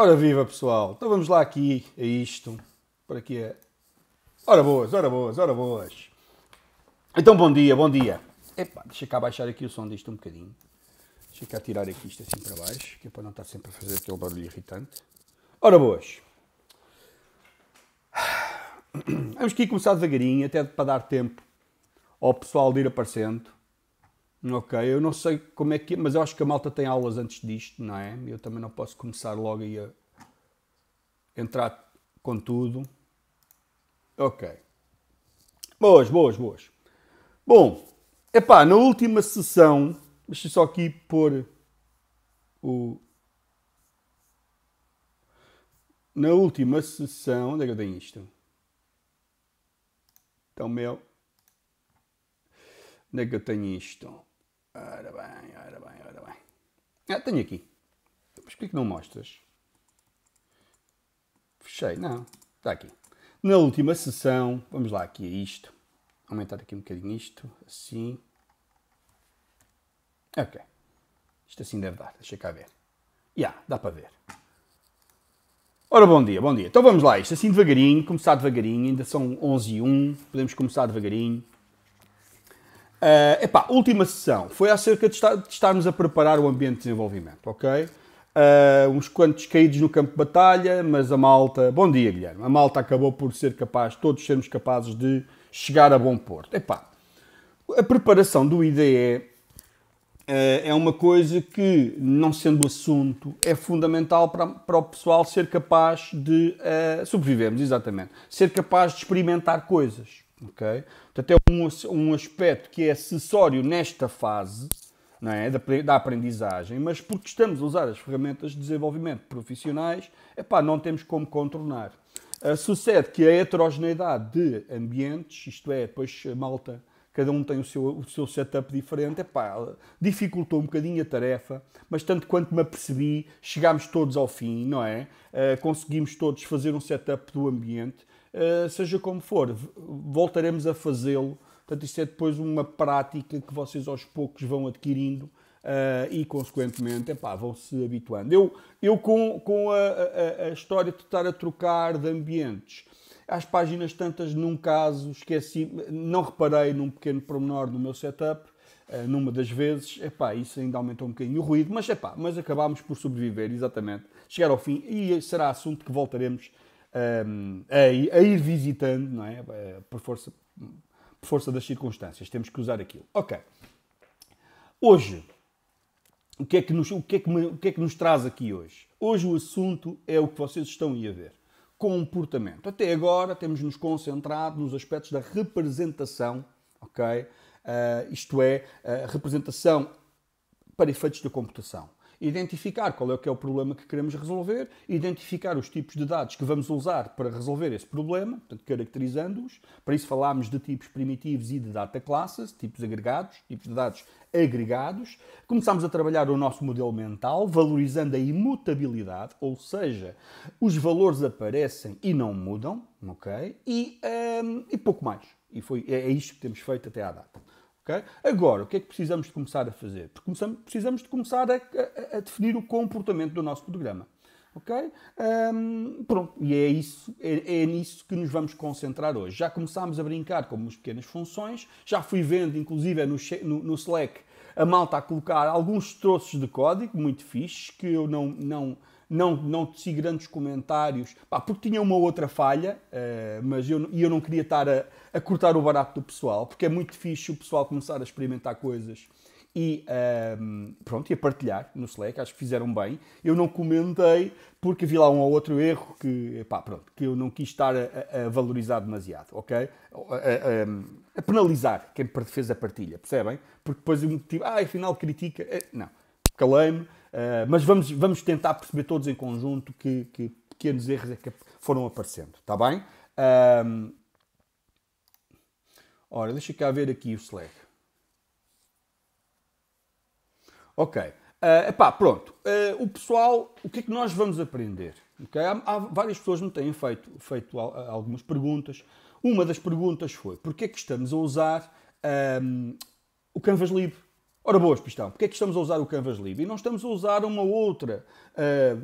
Ora viva pessoal, então vamos lá aqui a isto, para que é. Ora boas, ora boas, ora boas. Então bom dia, bom dia. Epá, deixa cá baixar aqui o som disto um bocadinho. Deixa cá tirar aqui isto assim para baixo, que é para não estar sempre a fazer aquele barulho irritante. Ora boas. Vamos aqui começar devagarinho, até para dar tempo ao pessoal de ir aparecendo. Ok, eu não sei como é que mas eu acho que a malta tem aulas antes disto, não é? Eu também não posso começar logo aí a entrar com tudo. Ok. Boas, boas, boas. Bom, epá, na última sessão, deixa eu só aqui pôr o... Na última sessão, onde é que eu tenho isto? Então, meu... Onde é que eu tenho isto? Ora bem, ora bem, ora bem. Ah, tenho aqui. Mas porquê que não mostras? Fechei, não. Está aqui. Na última sessão, vamos lá aqui a isto. Aumentar aqui um bocadinho isto, assim. Ok. Isto assim deve dar, deixa cá ver. Já, yeah, dá para ver. Ora, bom dia, bom dia. Então vamos lá, isto assim devagarinho, começar devagarinho, ainda são 11 e 1, podemos começar devagarinho. Uh, epá, última sessão foi acerca de, estar, de estarmos a preparar o ambiente de desenvolvimento, ok? Uh, uns quantos caídos no campo de batalha, mas a malta. Bom dia, Guilherme. A malta acabou por ser capaz, todos sermos capazes de chegar a bom porto. Epá, a preparação do IDE uh, eh, é uma coisa que, não sendo assunto, é fundamental para, para o pessoal ser capaz de. Uh, sobrevivermos, exatamente. Ser capaz de experimentar coisas ok? Portanto, é um, um aspecto que é acessório nesta fase não é? da, da aprendizagem, mas porque estamos a usar as ferramentas de desenvolvimento profissionais, epá, não temos como contornar. Ah, sucede que a heterogeneidade de ambientes, isto é, depois malta, cada um tem o seu, o seu setup diferente, epá, dificultou um bocadinho a tarefa, mas tanto quanto me apercebi, chegámos todos ao fim, não é? Ah, conseguimos todos fazer um setup do ambiente eh, seja como for, voltaremos a fazê-lo. Portanto, isto é depois uma prática que vocês aos poucos vão adquirindo Uh, e, consequentemente, vão se habituando. Eu, eu com, com a, a, a, história de estar a trocar de ambientes, às páginas tantas, num caso, esqueci, não reparei num pequeno pormenor do meu setup, uh, numa das vezes, epá, isso ainda aumentou um bocadinho o ruído, mas, epá, mas acabámos por sobreviver, exatamente, chegar ao fim, e será assunto que voltaremos a a, a, ir visitando, não é? Eh, por força, por força das circunstâncias, temos que usar aquilo. Ok. Hoje, o que, é que nos, o, que é que me, o que é que nos traz aqui hoje? Hoje o assunto é o que vocês estão a ver. Comportamento. Até agora temos nos concentrado nos aspectos da representação, ok? Uh, isto é, uh, representação para efeitos da computação identificar qual é que é o problema que queremos resolver, identificar os tipos de dados que vamos usar para resolver esse problema, portanto, caracterizando-os. Para isso falámos de tipos primitivos e de data classes, tipos agregados, tipos de dados agregados. Começámos a trabalhar o nosso modelo mental, valorizando a imutabilidade, ou seja, os valores aparecem e não mudam, ok? E, um, e pouco mais. E foi, é, é isto que temos feito até à data. Okay? Agora, o que é que precisamos de começar a fazer? precisamos de começar a, a, a, definir o comportamento do nosso programa. Ok? Um, pronto, e é, isso, é, é, nisso que nos vamos concentrar hoje. Já começámos a brincar com umas pequenas funções, já fui vendo, inclusive, no, no, Slack, a malta a colocar alguns troços de código muito fixe, que eu não, não, não, não teci grandes comentários, pá, porque tinha uma outra falha, uh, mas eu, e eu não queria estar a, a, cortar o barato do pessoal, porque é muito fixe o pessoal começar a experimentar coisas e, ehm, pronto, e a partilhar no Slack, acho que fizeram bem. Eu não comentei porque vi lá um ou outro erro que, pá, pronto, que eu não quis estar a, a valorizar demasiado, ok? A, ehm, a, penalizar quem fez a partilha, percebem? Porque depois eu tive ah, afinal critica, eh, não, calei-me eh, mas vamos, vamos tentar perceber todos em conjunto que, que pequenos erros é que foram aparecendo, está bem? Um, ora, deixa cá ver aqui o Slack. Ok. Uh, epá, pronto. Uh, o pessoal, o que é que nós vamos aprender? Okay? Há, há várias pessoas que me têm feito, feito algumas perguntas. Uma das perguntas foi, porquê é que estamos a usar um, o Canvas Livre? Ora boas, Pistão, porque é que estamos a usar o Canvas Libre? E não estamos a usar uma outra, ah,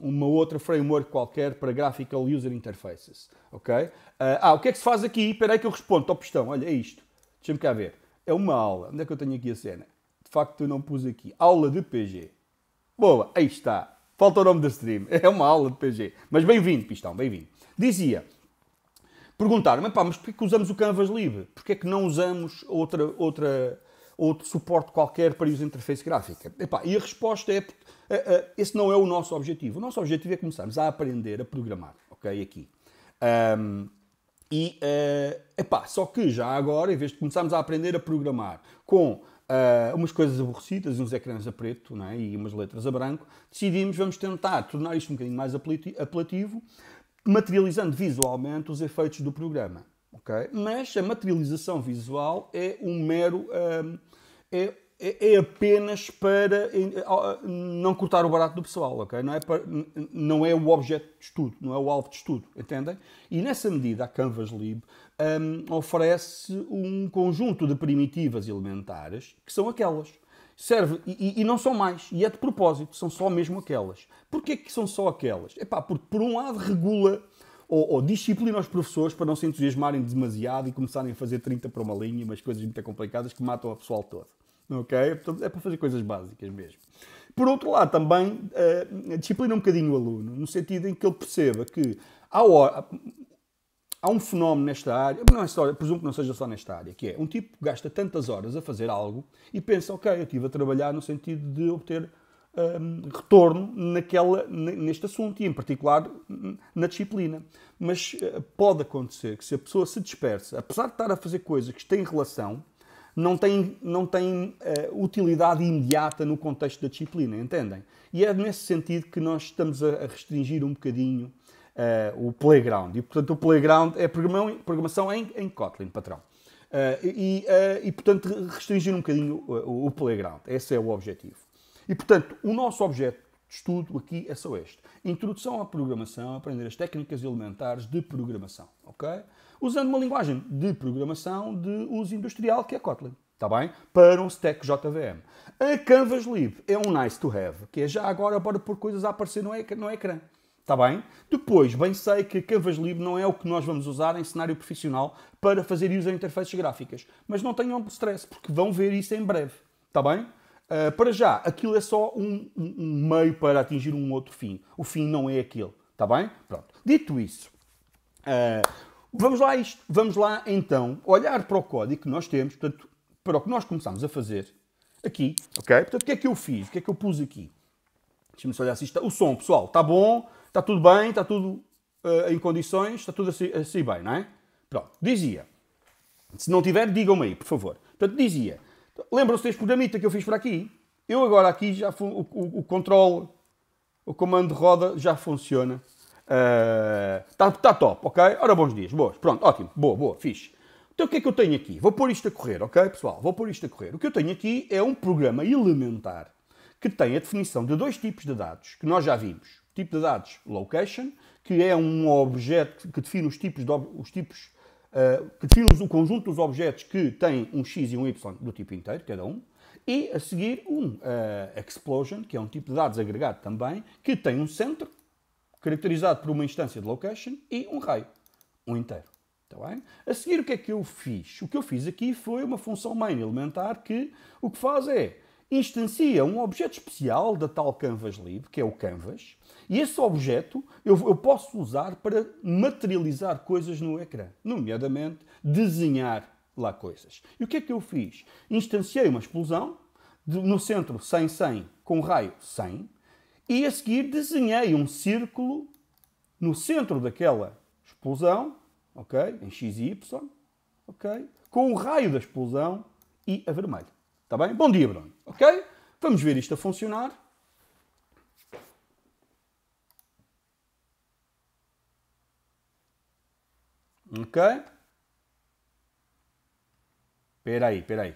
uma outra framework qualquer para Graphical User Interfaces, ok? Ah, ah, o que é que se faz aqui? Espera aí que eu respondo, ó Pistão, olha, é isto. Deixa-me cá ver. É uma aula. Onde é que eu tenho aqui a cena? De facto, eu não pus aqui. Aula de PG. Boa, aí está. Falta o nome da stream. É uma aula de PG. Mas bem-vindo, Pistão, bem-vindo. Dizia, perguntaram-me, pá, mas porquê que usamos o Canvas Libre? Porquê é que não usamos outra... outra outro suporte qualquer para user interface gráfica? Epá, e a resposta é, eh, eh, esse não é o nosso objetivo. O nosso objetivo é começarmos a aprender a programar, ok, aqui. Um, e, uh, epá, só que já agora, em vez de começarmos a aprender a programar com Uh, umas coisas aborrecidas, uns ecrãs a preto é? e umas letras a branco, decidimos vamos tentar tornar isto um bocadinho mais apelativo, materializando visualmente os efeitos do programa. Okay? Mas a materialização visual é um mero. Um, é, é, é apenas para não cortar o barato do pessoal, ok? Não é, para, não é o objeto de estudo, não é o alvo de estudo, entendem? E nessa medida a Canvas Lib um, oferece um conjunto de primitivas elementares que são aquelas. Serve, e, e, não são mais, e é de propósito, são só mesmo aquelas. Porquê que são só aquelas? Epá, porque por um lado regula ou, ou disciplina os professores para não se entusiasmarem demasiado e começarem a fazer 30 para uma linha, umas coisas muito complicadas que matam o pessoal todo. Ok? Portanto, é para fazer coisas básicas mesmo. Por outro lado, também uh, disciplina um bocadinho o aluno, no sentido em que ele perceba que há, há um fenómeno nesta área, não é só, presumo que não seja só nesta área, que é um tipo gasta tantas horas a fazer algo e pensa, ok, eu estive a trabalhar no sentido de obter retorno naquela, neste assunto e, em particular, na disciplina. Mas eh, pode acontecer que, se a pessoa se dispersa, apesar de estar a fazer coisas que têm relação, não tem, não tem uh, eh, utilidade imediata no contexto da disciplina, entendem? E é nesse sentido que nós estamos a, restringir um bocadinho uh, o playground. E, portanto, o playground é programação em, em Kotlin, patrão. Uh, e, e, portanto, restringir um bocadinho o, o playground. Esse é o objetivo. E, portanto, o nosso objeto de estudo aqui é só este. Introdução à programação, aprender as técnicas elementares de programação, ok? Usando uma linguagem de programação de uso industrial, que é Kotlin, está bem? Para um stack JVM. A Canvas Lib é um nice to have, que é já agora para pôr coisas a aparecer no, ec no ecrã. Está bem? Depois, bem sei que Canvas Lib não é o que nós vamos usar em cenário profissional para fazer user interfaces gráficas. Mas não tenham stress, porque vão ver isso em breve. Está bem? Ah, para já, aquilo é só um, um, meio para atingir um outro fim. O fim não é aquele, está bem? Pronto. Dito isso, uh, vamos lá isto. Vamos lá então olhar para o código que nós temos, portanto, para o que nós começámos a fazer aqui, ok? Portanto, o que é que eu fiz? O que é que eu pus aqui? Deixa-me só olhar se está... O som, pessoal, está bom? Está tudo bem? Está tudo uh, em condições? Está tudo assim, assim bem, não é? Pronto, dizia. Se não tiver, digam-me aí, por favor. Portanto, dizia Lembram-se deste programita que eu fiz por aqui? Eu agora aqui já o, o, o controle, o comando de roda já funciona. Está eh, uh, tá top, ok? Ora, bons dias, boas. Pronto, ótimo, boa, boa, fixe. Então o que é que eu tenho aqui? Vou pôr isto a correr, ok, pessoal? Vou pôr isto a correr. O que eu tenho aqui é um programa elementar que tem a definição de dois tipos de dados que nós já vimos. tipo de dados location, que é um objeto que define os tipos de, os tipos eh, que definimos o conjunto dos objetos que têm um x e um y do tipo inteiro, cada um, e a seguir um uh, explosion, que é um tipo de dados agregado também, que tem um centro, caracterizado por uma instância de location, e um raio, um inteiro. Tá bem? A seguir, o que é que eu fiz? O que eu fiz aqui foi uma função main elementar que o que faz é instancia um objeto especial da tal Canvas Lib, que é o Canvas, e esse objeto eu, eu posso usar para materializar coisas no ecrã, nomeadamente desenhar lá coisas. E o que é que eu fiz? Instanciei uma explosão, no centro 100, 100, com raio 100, e a seguir desenhei um círculo no centro daquela explosão, ok? Em x e y, ok? Com o raio da explosão e a vermelha. Está bem? Bom dia, Bruno. Ok? Vamos ver isto a funcionar. Ok? Espera aí, espera aí.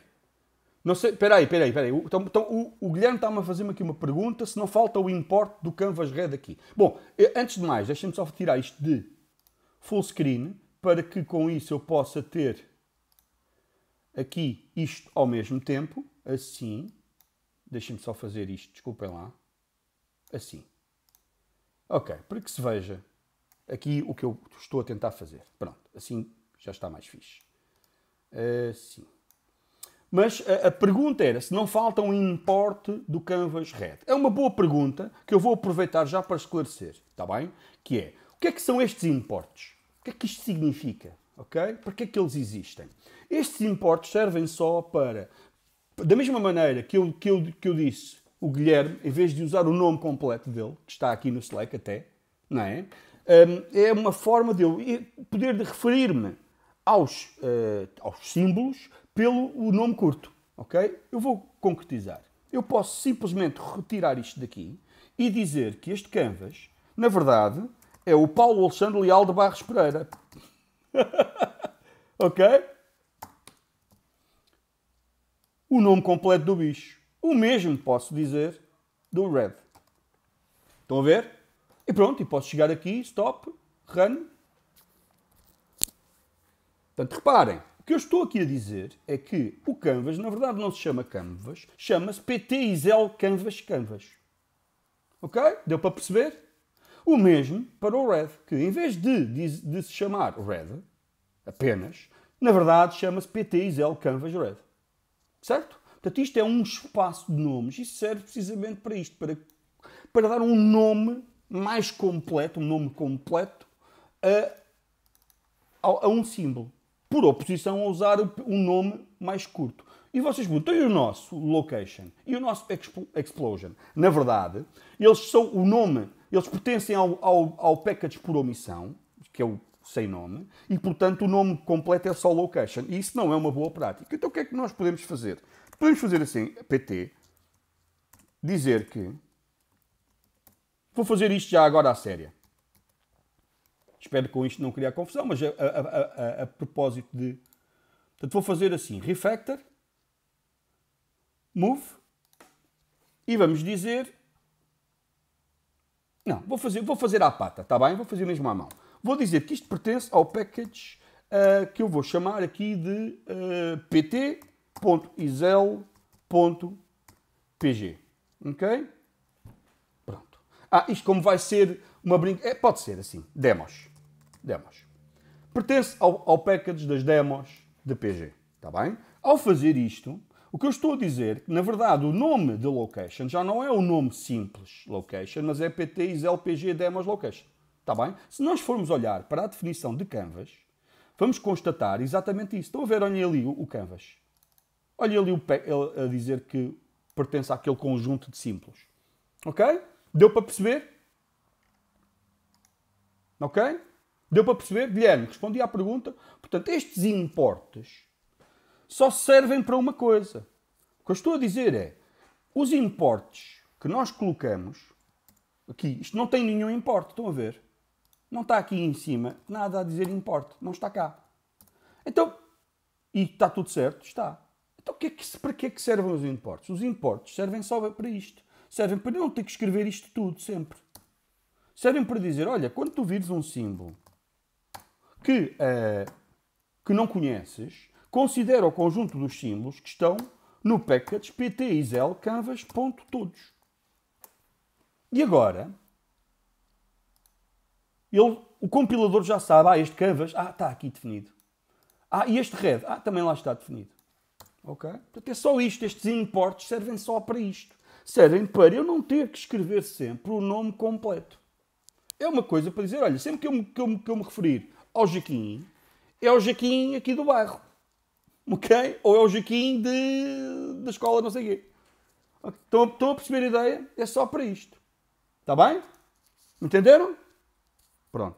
Não sei, espera aí, espera aí, espera aí. Então, então o, o, Guilherme está-me a fazer aqui uma pergunta se não falta o import do Canvas Red aqui. Bom, eh, antes de mais, deixem-me só tirar isto de full screen para que com isso eu possa ter aqui isto ao mesmo tempo, assim. Deixem-me só fazer isto, desculpem lá. Assim. Ok, para que se veja aqui o que eu estou a tentar fazer. Pronto, assim já está mais fixe. Assim. Mas a, a pergunta era se não falta um importe do Canvas Red. É uma boa pergunta que eu vou aproveitar já para esclarecer, está bem? Que é, o que é que são estes importes? O que é que isto significa? Ok? Para que é que eles existem? Estes importes servem só para. Da mesma maneira que eu, que eu, que eu disse, o Guilherme, em vez de usar o nome completo dele, que está aqui no Slack até, não é? Hum, é uma forma de eu poder referir-me aos, eh, aos símbolos pelo o nome curto, ok? Eu vou concretizar. Eu posso simplesmente retirar isto daqui e dizer que este canvas, na verdade, é o Paulo Alexandre Leal de Barros Pereira. ok? o nome completo do bicho. O mesmo posso dizer do red. Estão a ver? E pronto, e posso chegar aqui, stop, run. Portanto, reparem, o que eu estou aqui a dizer é que o Canvas, na verdade, não se chama Canvas, chama-se PTXL Canvas Canvas. Ok? Deu para perceber? O mesmo para o Red, que em vez de, de, de se chamar Red, apenas, na verdade chama-se PTXL Canvas Red. Certo? Portanto, isto é um espaço de nomes e serve precisamente para isto, para, para dar um nome mais completo, um nome completo a, a, a um símbolo, por oposição a usar um nome mais curto. E vocês perguntam, e o nosso location? E o nosso explosion? Na verdade, eles são o nome, eles pertencem ao, ao, ao package por omissão, que é o sem nome, e portanto o nome completo é só location. E isso não é uma boa prática. Então o que é que nós podemos fazer? Podemos fazer assim, PT, dizer que. Vou fazer isto já agora à séria. Espero com isto não criar confusão, mas a, a, a, a propósito de. Portanto, vou fazer assim: refactor, move, e vamos dizer. Não, vou fazer, vou fazer à pata, está bem? Vou fazer mesmo à mão. Vou dizer que isto pertence ao package uh, que eu vou chamar aqui de uh, eh, pt.isel.pg. Ok? Pronto. Ah, isto como vai ser uma brincadeira? É, pode ser assim. Demos. Demos. Pertence ao, ao package das demos de PG. Está bem? Ao fazer isto, o que eu estou a dizer que, na verdade, o nome de location já não é o nome simples location, mas é PG, Demos Location. Está bem? Se nós formos olhar para a definição de canvas, vamos constatar exatamente isso. Estão a ver, olhem ali o canvas. Olhem ali o pack, a dizer que pertence àquele conjunto de símbolos. Ok? Deu para perceber? Ok? Deu para perceber? Guilherme, respondi à pergunta. Portanto, estes importes só servem para uma coisa. O que eu estou a dizer é, os importes que nós colocamos, aqui, isto não tem nenhum importe, estão a ver? não está aqui em cima nada a dizer importe, não está cá. Então, e está tudo certo? Está. Então que é que, para que é que servem os importes? Os importes servem só para isto. Servem para não ter que escrever isto tudo sempre. Servem para dizer, olha, quando tu vires um símbolo que, uh, que não conheces, considera o conjunto dos símbolos que estão no package ptisl canvas.todos. E agora, ele, o compilador já sabe, ah, este canvas, ah, está aqui definido. Ah, e este red, ah, também lá está definido. Ok? Portanto, é só isto. Estes imports servem só para isto. Servem para eu não ter que escrever sempre o nome completo. É uma coisa para dizer, olha, sempre que eu me, que eu me, que eu me referir ao Jaquim, é o Jaquim aqui do bairro. Ok? Ou é o Jaquim de, da escola não sei quê. estão a perceber a ideia? É só para isto. Está bem? Entenderam? Pronto.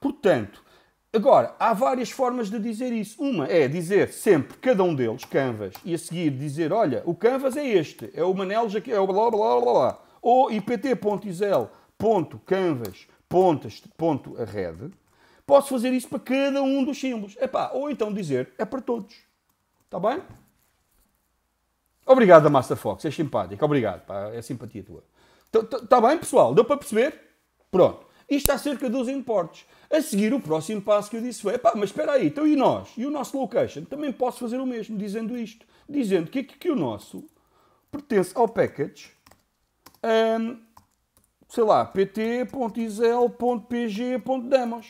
Portanto, agora, há várias formas de dizer isso. Uma é dizer sempre cada um deles, Canvas, e a seguir dizer, olha, o Canvas é este, é o Manel, é o blá blá blá blá. Ou ipt.isel.canvas.red. Posso fazer isso para cada um dos símbolos. Epá, ou então dizer, é para todos. Está bem? Obrigado, massa Fox. É simpático. Obrigado. Pá. É simpatia tua. Está tá, tá bem, pessoal? Deu para perceber? Pronto. Isto é acerca dos importes. A seguir, o próximo passo que eu disse foi: pá, mas espera aí, então e nós? E o nosso location? Também posso fazer o mesmo, dizendo isto. Dizendo que, que, que o nosso pertence ao package, um, sei lá, pt.isel.pg.demos.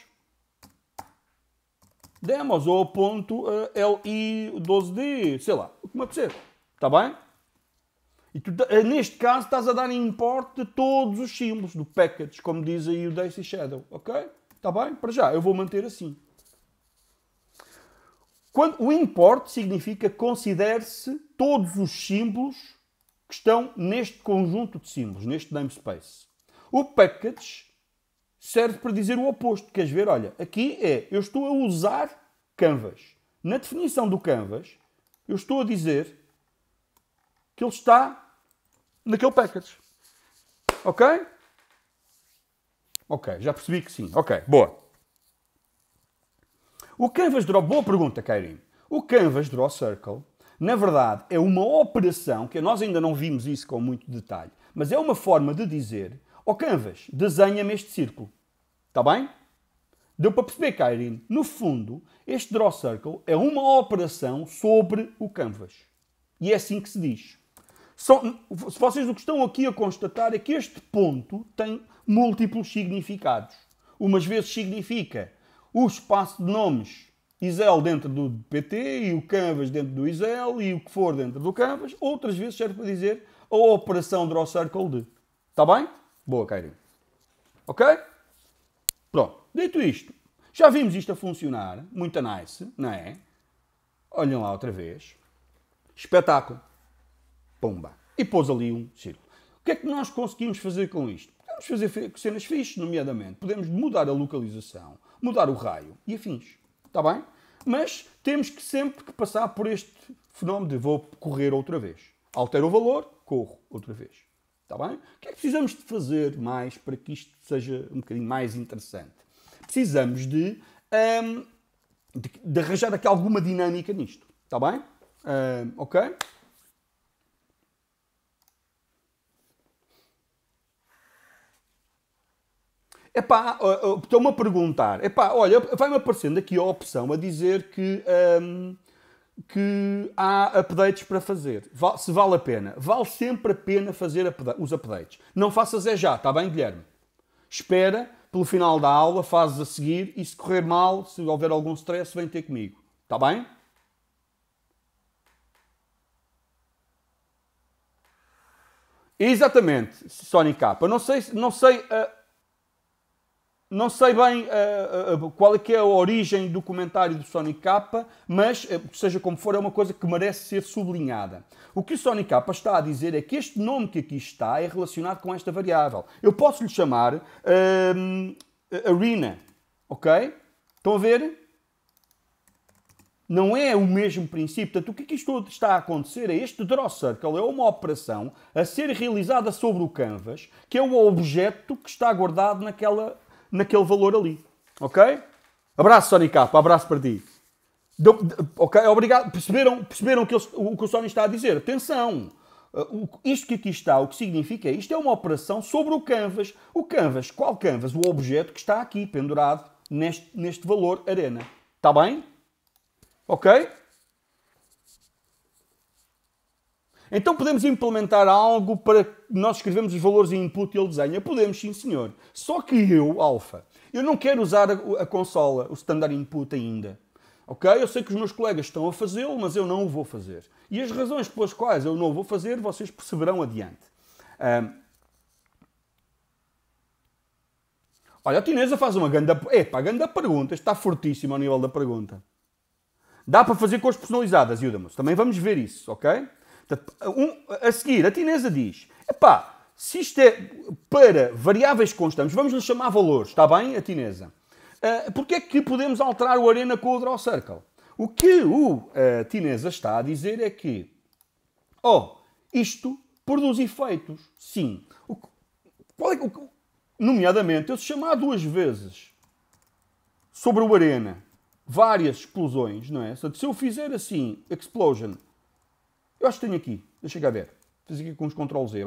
Demos ou ponto, uh, eh, .li12d, sei lá, o que me apetecer. Está bem? E tu, eh, neste caso, estás a dar importe de todos os símbolos do package, como diz aí o Daisy Shadow. Ok? Está bem? Para já, eu vou manter assim. Quando, o import significa considere-se todos os símbolos que estão neste conjunto de símbolos, neste namespace. O package serve para dizer o oposto. Queres ver? Olha, aqui é eu estou a usar canvas. Na definição do canvas, eu estou a dizer que ele está naquele package. Ok? Ok, já percebi que sim. Ok, boa. O Canvas Draw, boa pergunta, Kairim. O Canvas Draw Circle, na verdade, é uma operação, que nós ainda não vimos isso com muito detalhe, mas é uma forma de dizer, ó oh, Canvas, desenha-me este círculo. Está bem? Deu para perceber, Kairin? No fundo, este Draw Circle é uma operação sobre o Canvas. E é assim que se diz. São, vocês o que estão aqui a constatar é que este ponto tem múltiplos significados. Umas vezes significa o espaço de nomes Isel dentro do PT e o Canvas dentro do Isel e o que for dentro do Canvas. Outras vezes serve para dizer a operação draw circle de. Está bem? Boa, Cairo. Ok? Pronto. Dito isto, já vimos isto a funcionar. Muito nice, não é? Olhem lá outra vez. Espetáculo pomba. E pôs ali um círculo. O que é que nós conseguimos fazer com isto? Podemos fazer cenas fixas, nomeadamente. Podemos mudar a localização, mudar o raio e afins. Está bem? Mas temos que sempre que passar por este fenómeno de vou correr outra vez. Altero o valor, corro outra vez. Está bem? O que é que precisamos de fazer mais para que isto seja um bocadinho mais interessante? Precisamos de, um, de, de arranjar aqui alguma dinâmica nisto. Está bem? Um, ok? Epá, estão-me a perguntar. Epá, olha, vai-me aparecendo aqui a opção a dizer que, um, que há updates para fazer. Se vale a pena. Vale sempre a pena fazer os updates. Não faças é já, está bem, Guilherme? Espera pelo final da aula, fazes a seguir e se correr mal, se houver algum stress, vem ter comigo. Está bem? Exatamente, Sonic K. Não sei, não sei uh, não sei bem uh, uh, qual é que é a origem do comentário do Sonic Kappa, mas, uh, seja como for, é uma coisa que merece ser sublinhada. O que o Sonic Kappa está a dizer é que este nome que aqui está é relacionado com esta variável. Eu posso lhe chamar ehm, Arena, ok? Estão a ver? Não é o mesmo princípio. Portanto, o que aqui é está a acontecer é este draw circle é uma operação a ser realizada sobre o canvas, que é o objeto que está guardado naquela naquele valor ali. Ok? Abraço, Sony abraço para ti. Deu, ok, obrigado. Perceberam, perceberam que eles, o que o Sony está a dizer? Atenção! Uh, isto que aqui está, o que significa é, isto é uma operação sobre o canvas. O canvas, qual canvas? O objeto que está aqui pendurado neste, neste valor arena. Está bem? Ok? Então podemos implementar algo para nós escrevemos os valores em input e ele desenha? Podemos, sim senhor. Só que eu, alfa, eu não quero usar a, a consola, o standard input ainda. Ok? Eu sei que os meus colegas estão a fazê-lo, mas eu não o vou fazer. E as razões pelas quais eu não o vou fazer, vocês perceberão adiante. Um, olha, a Tinesa faz uma grande... Epá, grande pergunta. Está fortíssimo ao nível da pergunta. Dá para fazer cores personalizadas, Yudamus. Também vamos ver isso, ok? a seguir, a Tinesa diz: epá, se isto é para variáveis constantes, vamos lhe chamar valores, está bem, a Tinesa? Uh, porque é que podemos alterar o Arena com o Draw Circle? O que o uh, Tinesa está a dizer é que, oh, isto produz efeitos, sim. O, qual é, o, nomeadamente, eu se chamar duas vezes sobre o Arena várias explosões, não é? Se eu fizer assim, explosion, eu acho que tenho aqui. Deixa eu ver. Fiz aqui com os Ctrl Z.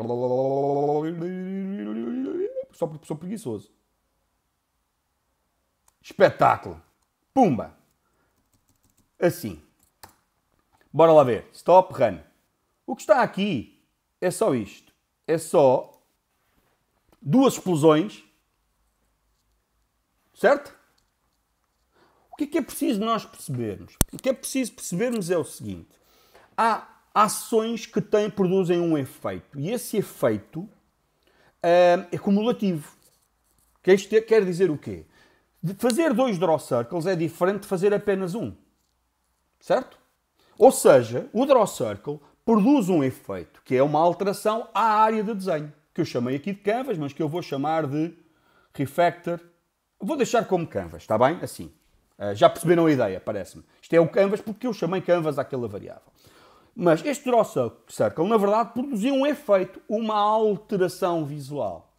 Só porque sou preguiçoso. Espetáculo. Pumba. Assim. Bora lá ver. Stop, run. O que está aqui é só isto. É só duas explosões. Certo? O que é que é preciso nós percebermos? O que é preciso percebermos é o seguinte: há ações que têm, produzem um efeito. E esse efeito hum, é cumulativo. Que isto quer dizer o quê? De fazer dois draw circles é diferente de fazer apenas um. Certo? Ou seja, o draw circle produz um efeito, que é uma alteração à área de desenho, que eu chamei aqui de canvas, mas que eu vou chamar de refactor. Vou deixar como canvas, está bem? Assim. Ah, já perceberam a ideia, parece-me. Isto é o canvas porque eu chamei canvas àquela variável. Mas este Drossel circle, na verdade, produzia um efeito, uma alteração visual.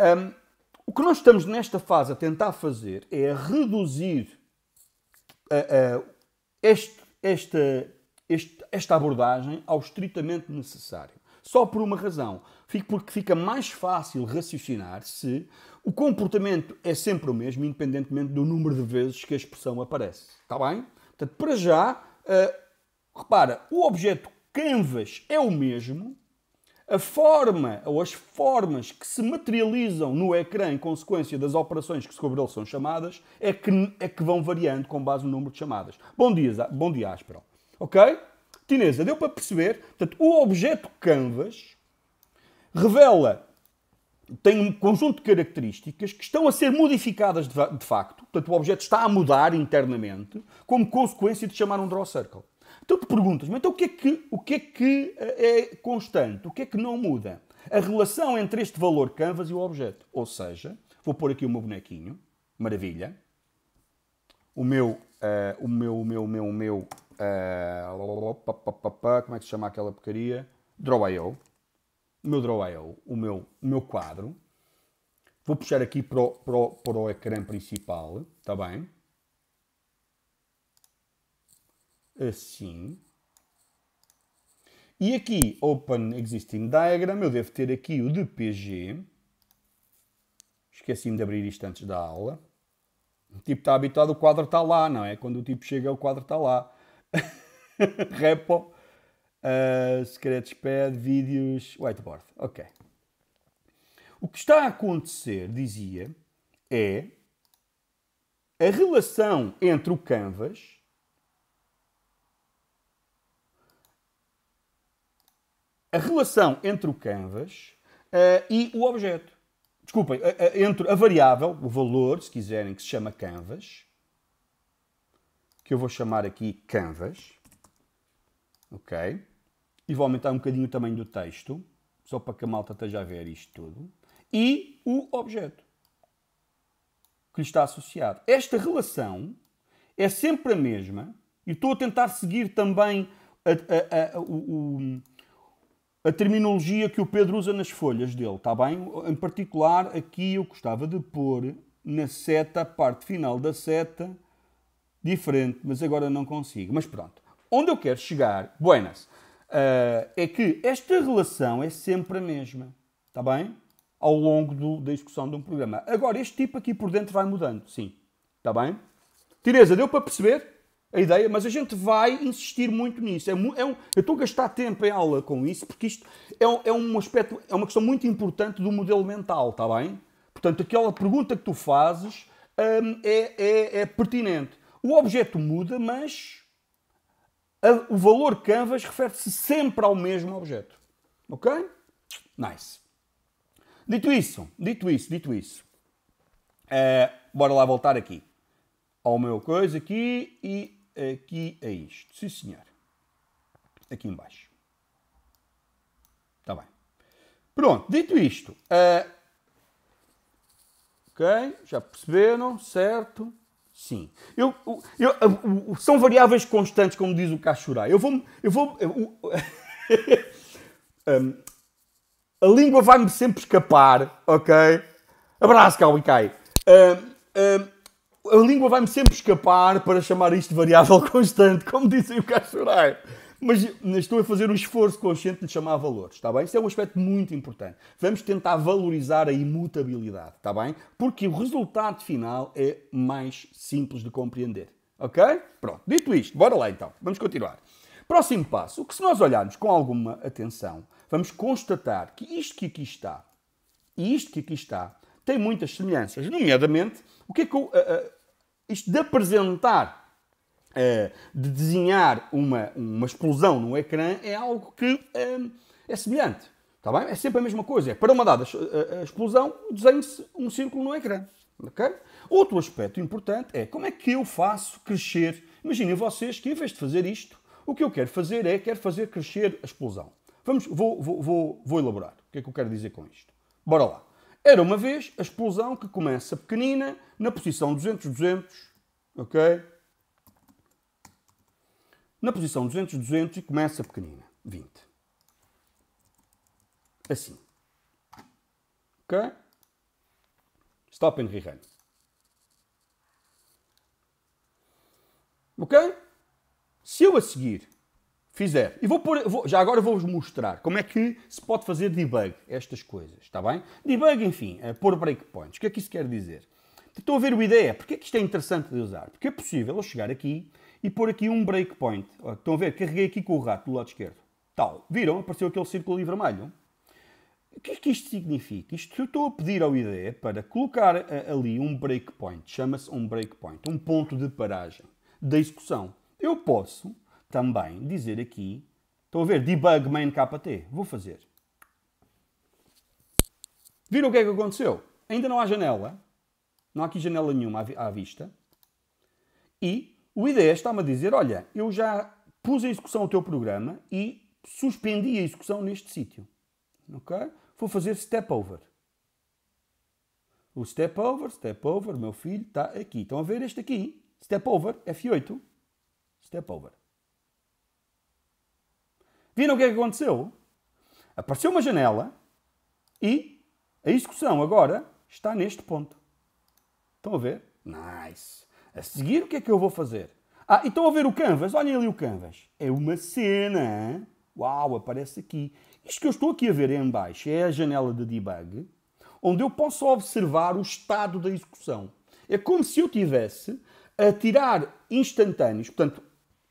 Um, o que nós estamos nesta fase a tentar fazer é reduzir uh, uh, este, esta, este, esta abordagem ao estritamente necessário. Só por uma razão, porque fica mais fácil raciocinar se o comportamento é sempre o mesmo, independentemente do número de vezes que a expressão aparece. Está bem? Portanto, para já, uh, Repara, o objeto canvas é o mesmo, a forma ou as formas que se materializam no ecrã em consequência das operações que sobre ele são chamadas é que, é que vão variando com base no número de chamadas. Bom dia, bom dia Aspero. Ok? Tinesa, deu para perceber? Portanto, o objeto canvas revela, tem um conjunto de características que estão a ser modificadas de, de facto. Portanto, o objeto está a mudar internamente como consequência de chamar um draw circle. Então tu perguntas, mas então o que é que, o que, é, que eh, é constante? O que é que não muda? A relação entre este valor canvas e o objeto. Ou seja, vou pôr aqui o meu bonequinho, maravilha, o meu, uh, o meu, o meu, o meu, o meu, uh, como é que se chama aquela porcaria? Draw.io, o meu Draw.io, o meu, o meu quadro. Vou puxar aqui para o, para o, para o ecrã principal, está bem? assim. E aqui, Open Existing Diagram, eu devo ter aqui o DPG. Esqueci-me de abrir isto antes da aula. O tipo está habituado, o quadro está lá, não é? Quando o tipo chega, o quadro está lá. Repo, uh, Sketchpad, vídeos, whiteboard. Ok. O que está a acontecer, dizia, é a relação entre o canvas a relação entre o canvas uh, e o objeto. Desculpem, a, a, entre a variável, o valor, se quiserem, que se chama canvas, que eu vou chamar aqui canvas, ok? E vou aumentar um bocadinho o tamanho do texto, só para que a malta esteja a ver isto tudo, e o objeto que lhe está associado. Esta relação é sempre a mesma, e estou a tentar seguir também a, o, o a terminologia que o Pedro usa nas folhas dele, está bem? Em particular, aqui eu gostava de pôr na seta, a parte final da seta, diferente, mas agora não consigo. Mas pronto. Onde eu quero chegar, buenas, uh, é que esta relação é sempre a mesma, está bem? Ao longo do, da execução de um programa. Agora, este tipo aqui por dentro vai mudando, sim. Está bem? Teresa, deu para perceber? a ideia, mas a gente vai insistir muito nisso. É, é um, eu estou a gastar tempo em aula com isso, porque isto é, é um aspecto, é uma questão muito importante do modelo mental, está bem? Portanto, aquela pergunta que tu fazes hum, é, é, é, pertinente. O objeto muda, mas a, o valor canvas refere-se sempre ao mesmo objeto. Ok? Nice. Dito isso, dito isso, dito isso, eh, bora lá voltar aqui ao meu coisa aqui e aqui a isto. Sim, senhor. Aqui embaixo. Está bem. Pronto, dito isto. Uh, ok, já perceberam, certo? Sim. Eu, eu, eu, eh, são variáveis constantes, como diz o cachorá. Eu vou... Eu vou eh, um, a língua vai-me sempre escapar, ok? Abraço, Calvin Kai. Um, um, a língua vai-me sempre escapar para chamar isto de variável constante, como disse o Cachorai. Mas estou a fazer um esforço consciente de chamar valores, está bem? Isso é um aspecto muito importante. Vamos tentar valorizar a imutabilidade, está bem? Porque o resultado final é mais simples de compreender, ok? Pronto, dito isto, bora lá então, vamos continuar. Próximo passo, o que se nós olharmos com alguma atenção, vamos constatar que isto que aqui está e isto que aqui está tem muitas semelhanças, nomeadamente o que é que eu, isto de apresentar eh, de desenhar uma, uma explosão no ecrã é algo que é, é semelhante. está bem? É sempre a mesma coisa. É para uma dada eh, explosão, desenhe-se um círculo no ecrã. Okay? Outro aspecto importante é como é que eu faço crescer. Imaginem vocês que, em vez de fazer isto, o que eu quero fazer é quero fazer crescer a explosão. Vamos, vou, vou, vou, vou elaborar o que é que eu quero dizer com isto. Bora lá. Era uma vez a explosão que começa pequenina, na posição 200-200, ok? Na posição 200-200 e começa pequenina, 20. Assim. Ok? Stop and rerun. Ok? Se eu a seguir fizer. E vou vou, já agora vou-vos mostrar como é que se pode fazer debug estas coisas, está bem? Debug, enfim, é pôr breakpoints. O que é que isso quer dizer? Estão a ver o ideia? Porquê é que isto é interessante de usar? Porque é possível eu chegar aqui e pôr aqui um breakpoint. Estão a ver? Carreguei aqui com o rato do lado esquerdo. Tal. Viram? Apareceu aquele círculo ali vermelho. O que é que isto significa? Isto eu estou a pedir ao IDE para colocar eh, ali um breakpoint. Chama-se um breakpoint. Um ponto de paragem da execução. Eu posso também dizer aqui, estão a ver, debug main kt, vou fazer. Viram o que é que aconteceu? Ainda não há janela, não há aqui janela nenhuma à vista, e o IDE está-me a dizer, olha, eu já pus em execução o teu programa e suspendi a execução neste sítio. Ok? Vou fazer step over. O step over, step over, meu filho, está aqui. Estão a ver este aqui? Step over, F8. Step over. Viram o que é que aconteceu? Apareceu uma janela e a execução agora está neste ponto. Estão a ver? Nice. A seguir, o que é que eu vou fazer? Ah, e estão a ver o canvas? Olhem ali o canvas. É uma cena. Uau, aparece aqui. Isto que eu estou aqui a ver em baixo é a janela de debug, onde eu posso observar o estado da execução. É como se eu tivesse a tirar instantâneos. Portanto,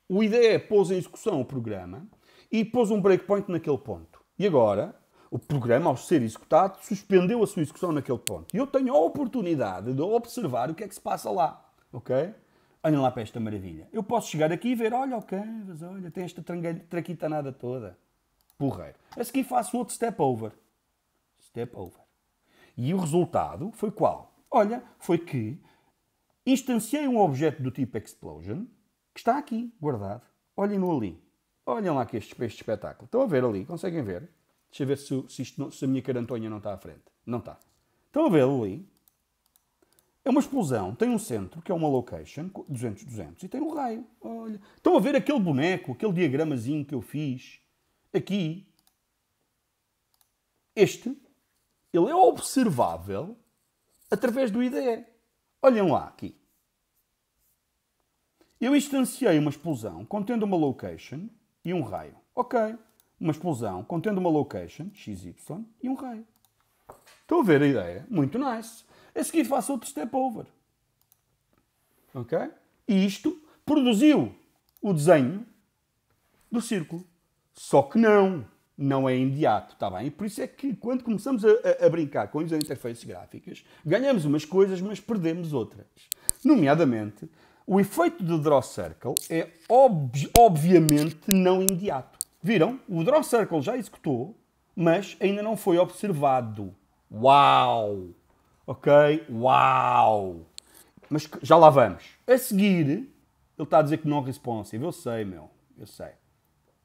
o IDE pôs em execução o programa, e pôs um breakpoint naquele ponto. E agora, o programa, ao ser executado, suspendeu a sua execução naquele ponto. E eu tenho a oportunidade de observar o que é que se passa lá. Ok? Olhem lá para esta maravilha. Eu posso chegar aqui e ver, olha o canvas, olha, tem esta nada toda. Porreiro. A seguir faço outro step over. Step over. E o resultado foi qual? Olha, foi que instanciei um objeto do tipo explosion que está aqui, guardado. Olhem-no ali. Olhem lá que este, este espetáculo. Estão a ver ali? Conseguem ver? Deixa eu ver se, se, isto, se a minha cara Antónia não está à frente. Não está. Estão a ver ali? É uma explosão. Tem um centro, que é uma location, 200, 200, e tem um raio. Olha. Estão a ver aquele boneco, aquele diagramazinho que eu fiz? Aqui. Este. Ele é observável através do IDE. Olhem lá, aqui. Eu instanciei uma explosão contendo uma location e um raio. Ok, uma explosão contendo uma location, XY, e um raio. Estão a ver a ideia? Muito nice. A seguir faço outro step over. Ok? E isto produziu o desenho do círculo. Só que não, não é imediato, está bem? Por isso é que quando começamos a, a brincar com as interfaces gráficas, ganhamos umas coisas, mas perdemos outras. Nomeadamente, o efeito do draw circle é ob obviamente não imediato. Viram? O draw circle já executou, mas ainda não foi observado. Uau! Ok? Uau! Mas já lá vamos. A seguir, ele está a dizer que não responsive. Eu sei, meu. Eu sei.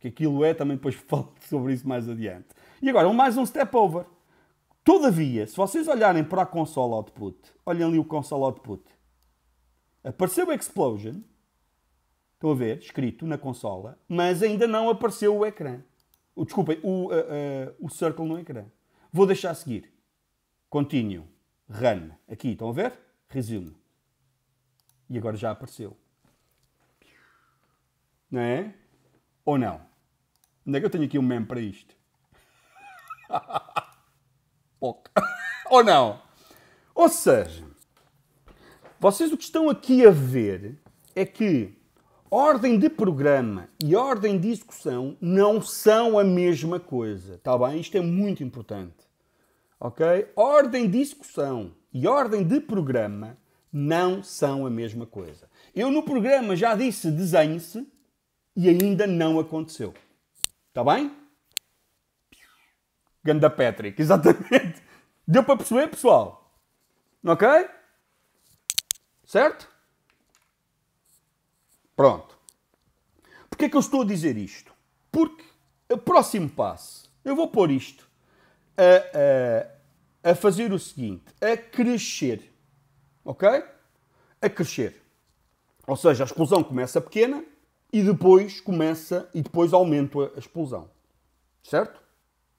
Que aquilo é, também depois falo sobre isso mais adiante. E agora, mais um step over. Todavia, se vocês olharem para a console output, olhem ali o console output. Apareceu o Explosion, estão a ver, escrito na consola, mas ainda não apareceu o ecrã. O, desculpem, o, uh, uh, o circle no ecrã. Vou deixar seguir. Continue. Run. Aqui, estão a ver? Resume. E agora já apareceu. Não é? Ou não? Onde é que eu tenho aqui um meme para isto? Ou não? Ou seja, vocês o que estão aqui a ver é que ordem de programa e ordem de execução não são a mesma coisa, está bem? Isto é muito importante, ok? Ordem de execução e ordem de programa não são a mesma coisa. Eu no programa já disse desenhe-se e ainda não aconteceu, tá bem? Ganda Patrick, exatamente. Deu para perceber, pessoal? Ok? Certo? Pronto. que é que eu estou a dizer isto? Porque o eh, próximo passo, eu vou pôr isto a, a, a fazer o seguinte, a crescer, ok? A crescer. Ou seja, a explosão começa pequena e depois começa e depois aumenta a explosão. Certo?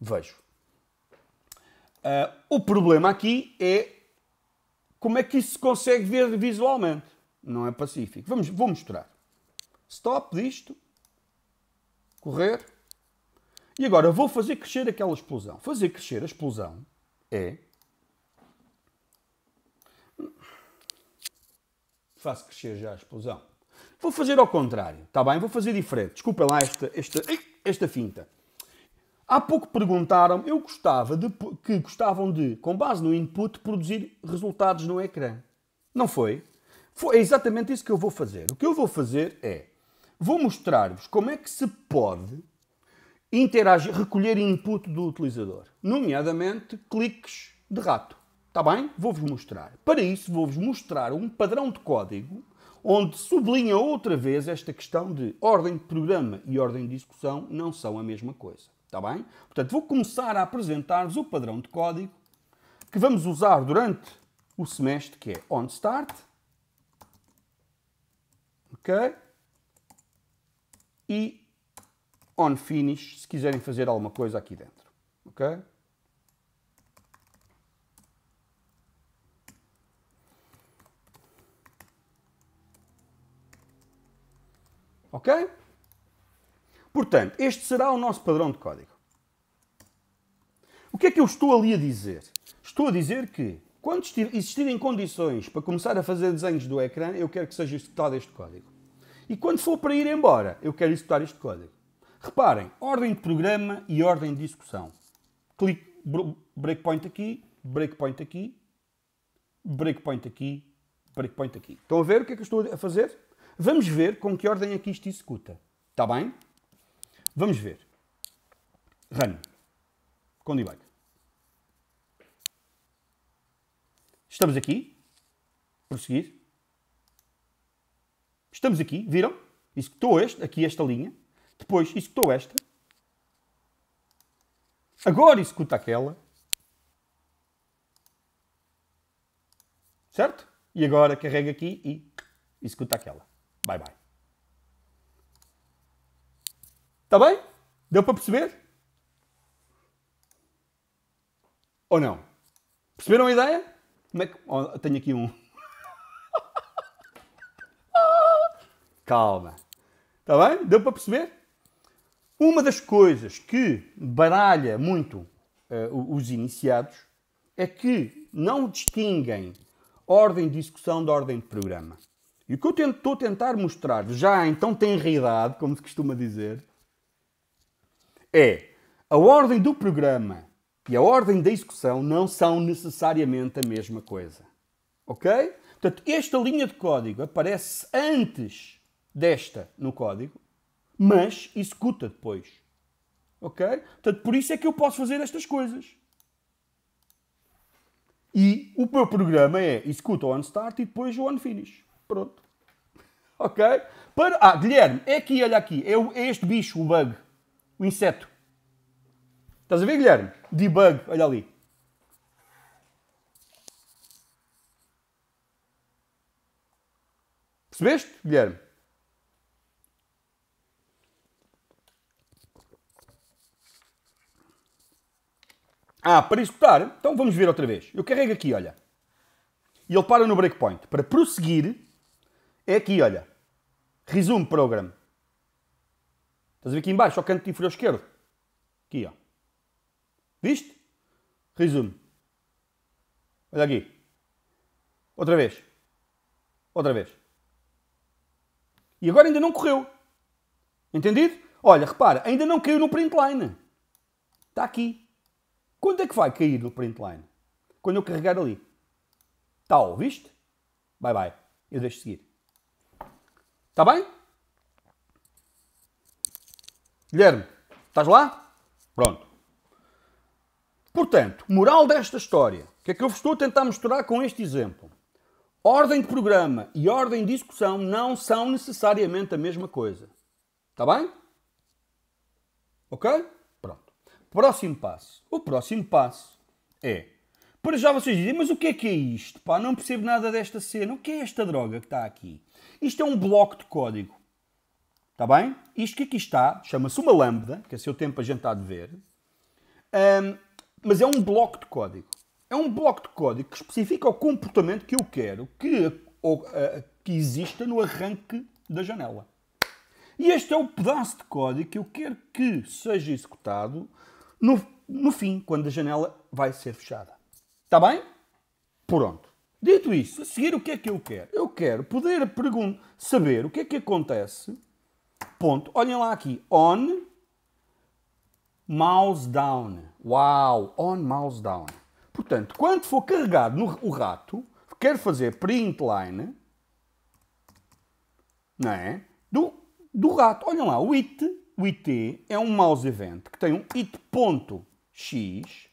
Vejo. Uh, o problema aqui é como é que isso se consegue ver visualmente? Não é pacífico. Vamos, vou mostrar. Stop disto. Correr. E agora vou fazer crescer aquela explosão. Fazer crescer a explosão é. Faço crescer já a explosão. Vou fazer ao contrário, está bem? Vou fazer diferente. Desculpa lá esta, esta, esta finta. Há pouco perguntaram, eu gostava de, que gostavam de, com base no input, produzir resultados no ecrã. Não foi? foi? É exatamente isso que eu vou fazer. O que eu vou fazer é, vou mostrar-vos como é que se pode interagir, recolher input do utilizador, nomeadamente cliques de rato. Está bem? Vou-vos mostrar. Para isso, vou-vos mostrar um padrão de código onde sublinha outra vez esta questão de ordem de programa e ordem de execução não são a mesma coisa. Está bem? Portanto, vou começar a apresentar-vos o padrão de código que vamos usar durante o semestre, que é onStart. Ok? E onFinish, se quiserem fazer alguma coisa aqui dentro. Ok? Ok? Portanto, este será o nosso padrão de código. O que é que eu estou ali a dizer? Estou a dizer que, quando existirem condições para começar a fazer desenhos do ecrã, eu quero que seja executado este código. E quando for para ir embora, eu quero executar este código. Reparem, ordem de programa e ordem de execução. Clique breakpoint aqui, breakpoint aqui, breakpoint aqui, breakpoint aqui. Estão a ver o que é que eu estou a fazer? Vamos ver com que ordem é que isto executa. Está bem? Vamos ver. Run. Com debug. Estamos aqui. Prosseguir. Estamos aqui, viram? Executou este, aqui esta linha. Depois executou esta. Agora executa aquela. Certo? E agora carrega aqui e executa aquela. Bye bye. Está bem? Deu para perceber? Ou não? Perceberam a ideia? Como é que... Oh, tenho aqui um. Calma. Está bem? Deu para perceber? Uma das coisas que baralha muito uh, os iniciados é que não distinguem ordem de execução da ordem de programa. E o que eu estou a tentar mostrar, já então tem realidade, como se costuma dizer, é a ordem do programa e a ordem da execução não são necessariamente a mesma coisa. Ok? Portanto, esta linha de código aparece antes desta no código, mas executa depois. Ok? Portanto, por isso é que eu posso fazer estas coisas. E o meu programa é executa o onStart e depois o onFinish. Pronto. Ok? Para... Ah, Guilherme, é aqui, olha aqui. É, é este bicho, o bug. O inseto. Estás a ver, Guilherme? Debug, olha ali. Percebeste, Guilherme? Ah, para executar, então vamos ver outra vez. Eu carrego aqui, olha. E ele para no breakpoint. Para prosseguir, é aqui, olha. Resume program. Estás a ver aqui embaixo, ao canto inferior esquerdo. Aqui, ó. Viste? Resumo. Olha aqui. Outra vez. Outra vez. E agora ainda não correu. Entendido? Olha, repara, ainda não caiu no print line. Está aqui. Quando é que vai cair no print line? Quando eu carregar ali. Tal, tá, viste? Bye bye. Eu deixo seguir. Está bem? Guilherme, estás lá? Pronto. Portanto, moral desta história, que é que eu vos estou a tentar misturar com este exemplo. Ordem de programa e ordem de discussão não são necessariamente a mesma coisa. Está bem? Ok? Pronto. Próximo passo. O próximo passo é. Para já vocês dizem, mas o que é que é isto? Pá, não percebo nada desta cena. O que é esta droga que está aqui? Isto é um bloco de código. Está bem? Isto que aqui está chama-se uma lambda, que é seu tempo a gente há de ver. Um, mas é um bloco de código. É um bloco de código que especifica o comportamento que eu quero que, ou, uh, que exista no arranque da janela. E este é o pedaço de código que eu quero que seja executado no, no fim, quando a janela vai ser fechada. Está bem? Pronto. Dito isso, a seguir o que é que eu quero? Eu quero poder saber o que é que acontece. Ponto. Olhem lá aqui. On mouse down. Uau! On mouse down. Portanto, quando for carregado no, o rato, quero fazer print line não é? do, do rato. Olhem lá, o it, o it é um mouse event que tem um it.x.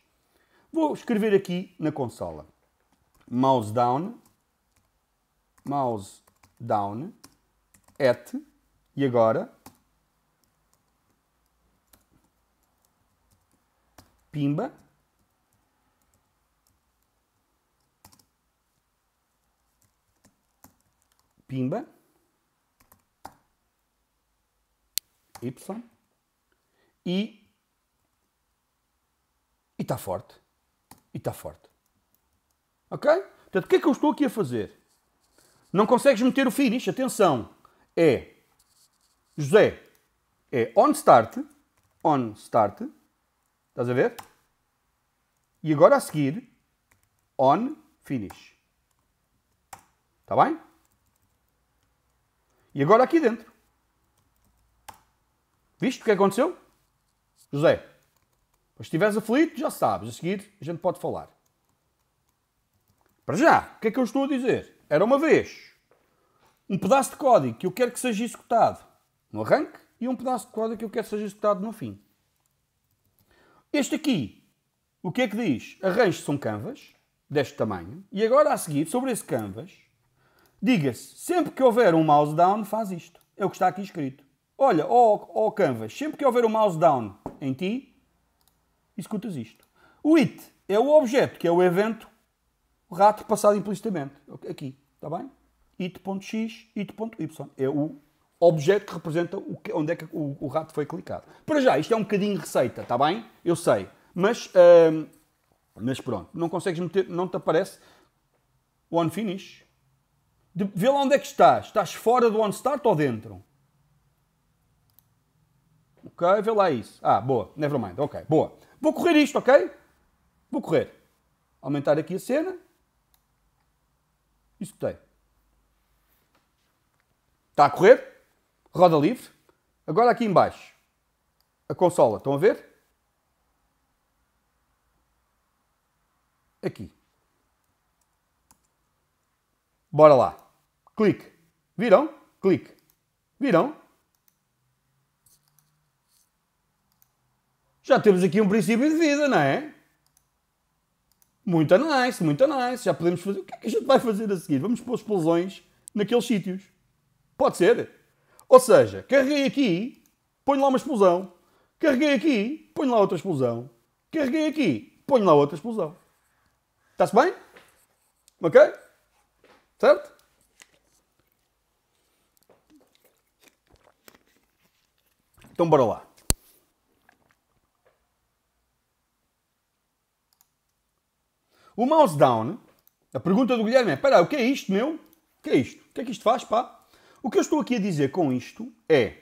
Vou escrever aqui na consola. Mouse down, mouse down, at, e agora Pimba. Pimba. Y. E. E está forte. E está forte. Ok? Portanto, o que é que eu estou aqui a fazer? Não consegues meter o finish, atenção. É José, é on start, on start, Estás a ver? E agora a seguir, on finish. Está bem? E agora aqui dentro. Viste o que é aconteceu? José, se estiveres aflito, já sabes. A seguir, a gente pode falar. Para já, o que é que eu estou a dizer? Era uma vez um pedaço de código que eu quero que seja executado no arranque e um pedaço de código que eu quero que seja executado no fim. Este aqui, o que é que diz? Arranjos são canvas, deste tamanho, e agora a seguir, sobre esse canvas, diga-se, sempre que houver um mouse down, faz isto. É o que está aqui escrito. Olha, ó oh, oh, canvas, sempre que houver um mouse down em ti, executas isto. O it é o objeto, que é o evento, o rato passado implicitamente. Aqui, está bem? it.x, it.y. É o objeto que representa que, onde é que o, o, rato foi clicado. Para já, isto é um bocadinho receita, está bem? Eu sei. Mas, hum, mas pronto, não consegues meter, não te aparece o on finish. De, vê lá onde é que estás. Estás fora do on start ou dentro? Ok, vê lá isso. Ah, boa, nevermind, ok, boa. Vou correr isto, ok? Vou correr. Aumentar aqui a cena. Isso que tem. Está a correr? roda livre. Agora aqui embaixo, a consola, estão a ver? Aqui. Bora lá. Clique. Viram? Clique. Viram? Já temos aqui um princípio de vida, não é? Muito nice, muito nice. Já podemos fazer. O que é que a gente vai fazer a seguir? Vamos pôr explosões naqueles sítios. Pode ser. Ou seja, carreguei aqui, ponho lá uma explosão. Carreguei aqui, ponho lá outra explosão. Carreguei aqui, ponho lá outra explosão. Está-se bem? Ok? Certo? Então bora lá. O mouse down, a pergunta do Guilherme é: pera, o que é isto, meu? O que é isto? O que é que isto faz, pá? O que eu estou aqui a dizer com isto é.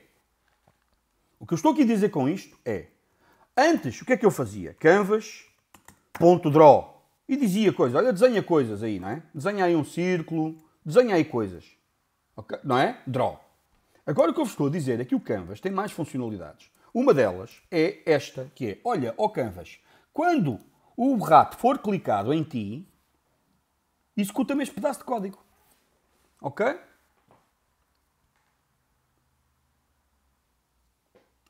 O que eu estou aqui a dizer com isto é. Antes, o que é que eu fazia? Canvas.draw. ponto draw. E dizia coisas. Olha, desenha coisas aí, não é? Desenha aí um círculo, desenha aí coisas. Okay? Não é? Draw. Agora o que eu vos estou a dizer é que o Canvas tem mais funcionalidades. Uma delas é esta, que é, olha, o oh Canvas, quando o rato for clicado em ti, executa-me este pedaço de código. Ok?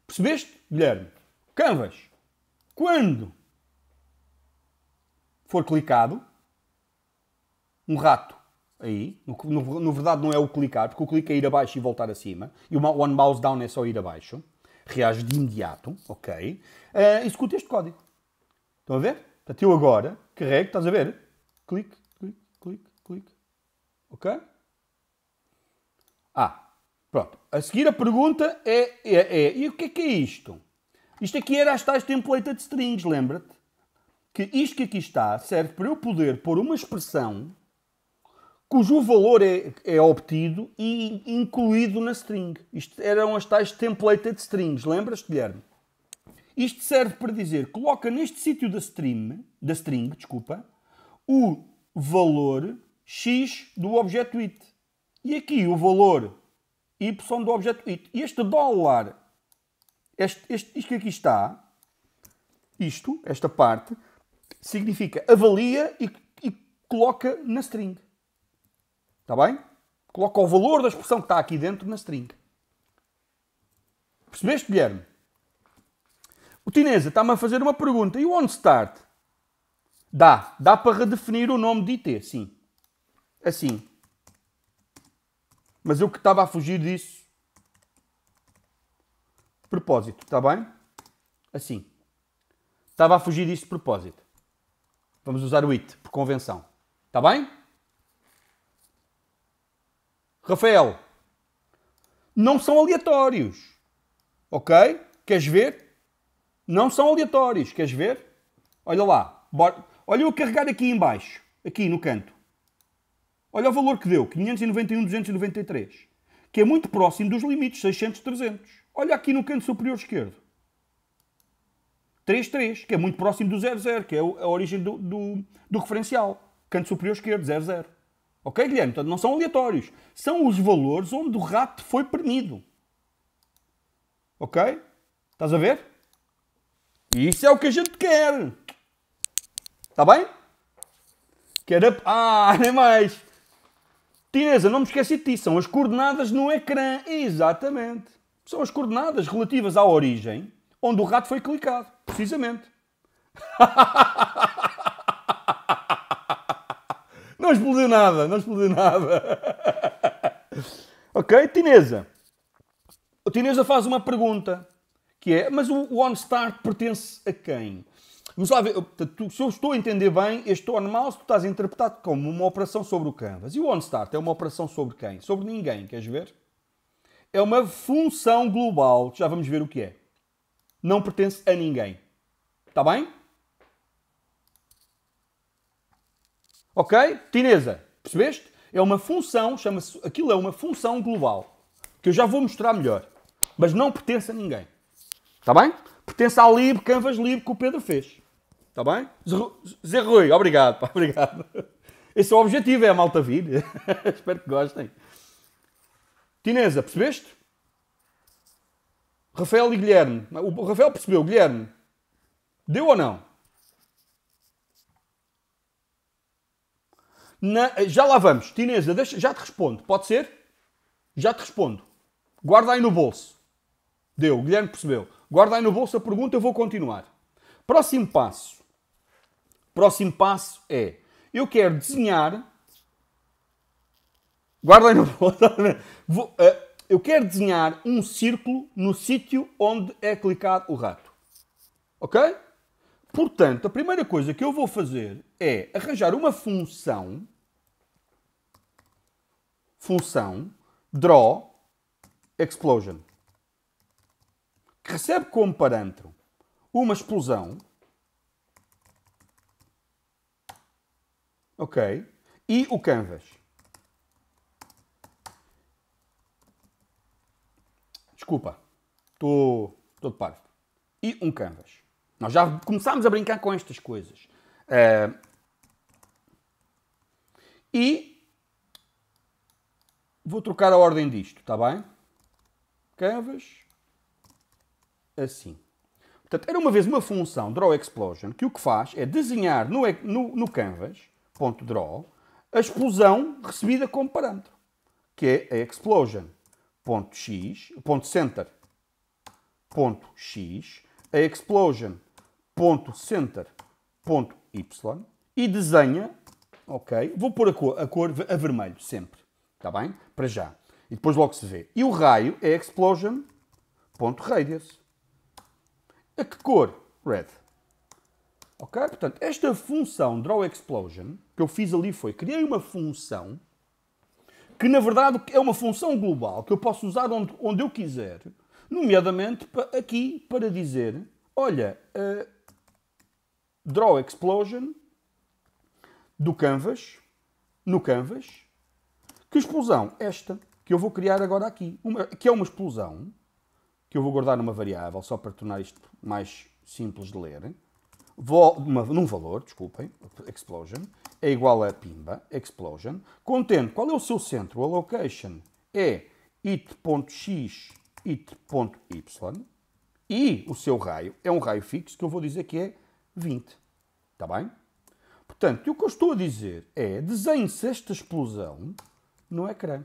Percebeste, Guilherme? Canvas, quando for clicado, um rato aí, no, no, no, verdade não é o clicar, porque o clique é ir abaixo e voltar acima, e o one mouse down é só ir abaixo, reage de imediato, ok, uh, eh, executa este código. Estão a ver? Portanto, eu agora carrego, estás a ver? Clique, clique, clique, clique, ok? Ah, Pronto. A seguir a pergunta é, é, é, e o que é que é isto? Isto aqui era as tais template de strings, lembra-te? Que isto que aqui está serve para eu poder pôr uma expressão cujo valor é, é obtido e incluído na string. Isto eram as tais template de strings, lembras-te, Guilherme? Isto serve para dizer, coloca neste sítio da da string, desculpa, o valor x do objeto it. E aqui o valor y do objeto it. e Este dólar, este, este, isto que aqui está, isto, esta parte, significa avalia e, e coloca na string. Está bem? Coloca o valor da expressão que está aqui dentro na string. Percebeste, Guilherme? O Tinesa está-me a fazer uma pergunta. E o OnStart? Dá. Dá para redefinir o nome de IT, sim. Assim. Mas eu que estava a fugir disso. Propósito, está bem? Assim. Estava a fugir disso de propósito. Vamos usar o it, por convenção. Está bem? Rafael, não são aleatórios. Ok? Queres ver? Não são aleatórios. Queres ver? Olha lá. Bora. Olha eu a carregar aqui em baixo. Aqui no canto. Olha o valor que deu, 591,293, que é muito próximo dos limites 600, 300. Olha aqui no canto superior esquerdo. 3,3, que é muito próximo do 00, que é a origem do, do, do referencial. Canto superior esquerdo, 00. Ok, Guilherme? Portanto, não são aleatórios. São os valores onde o rato foi premido. Ok? Estás a ver? Isso é o que a gente quer. Está bem? Quer Ah, nem mais. Tineza, não me esqueci ti, são as coordenadas no ecrã. Exatamente. São as coordenadas relativas à origem onde o rato foi clicado, precisamente. Não explodiu nada, não explodiu nada. ok, Tineza. O Tineza faz uma pergunta, que é, mas o OnStar pertence a quem? se eu estou a entender bem, este on-mouse tu estás interpretado como uma operação sobre o canvas. E o on-start é uma operação sobre quem? Sobre ninguém, queres ver? É uma função global, já vamos ver o que é. Não pertence a ninguém. Está bem? Ok? Tineza percebeste? É uma função, chama-se, aquilo é uma função global, que eu já vou mostrar melhor, mas não pertence a ninguém. Está bem? Pertence à lib, canvas lib que o Pedro fez. Está bem? Zé Rui, obrigado, pá, obrigado. Esse é o objetivo, é a malta vir. Espero que gostem. Tinesa, percebeste? Rafael e Guilherme. O Rafael percebeu, Guilherme. Deu ou não? Na, já lá vamos. Tinesa, deixa, já te respondo. Pode ser? Já te respondo. Guarda aí no bolso. Deu, Guilherme percebeu. Guarda aí no bolso a pergunta, eu vou continuar. Próximo passo. Próximo passo é: eu quero desenhar. Guardem no vou, eh, Eu quero desenhar um círculo no sítio onde é clicado o rato. Ok? Portanto, a primeira coisa que eu vou fazer é arranjar uma função. Função draw explosion que recebe como parâmetro uma explosão Ok. E o canvas. Desculpa, estou de parte. E um canvas. Nós já começámos a brincar com estas coisas. Uh, e vou trocar a ordem disto, está bem? Canvas, assim. Portanto, era uma vez uma função Draw Explosion que o que faz é desenhar no, no, no canvas ponto draw, a explosão recebida como parâmetro, que é a explosion ponto x, ponto center ponto x, a explosion ponto center ponto y e desenha, ok, vou pôr a cor, a cor a vermelho sempre, está bem? Para já. E depois logo se vê. E o raio é explosion ponto radius. A que cor? Red. Ok? Portanto, esta função draw explosion que eu fiz ali foi criei uma função que na verdade é uma função global que eu posso usar onde, onde eu quiser, nomeadamente aqui para dizer, olha, uh, draw explosion do canvas, no canvas, que explosão? Esta, que eu vou criar agora aqui, uma, que é uma explosão, que eu vou guardar numa variável só para tornar isto mais simples de ler uma, num valor, desculpem, explosion, é igual a pimba, explosion, contendo qual é o seu centro, a location é it.x, it.y, e o seu raio é um raio fixo que eu vou dizer que é 20. Está bem? Portanto, o que eu estou a dizer é desenhe-se esta explosão no ecrã.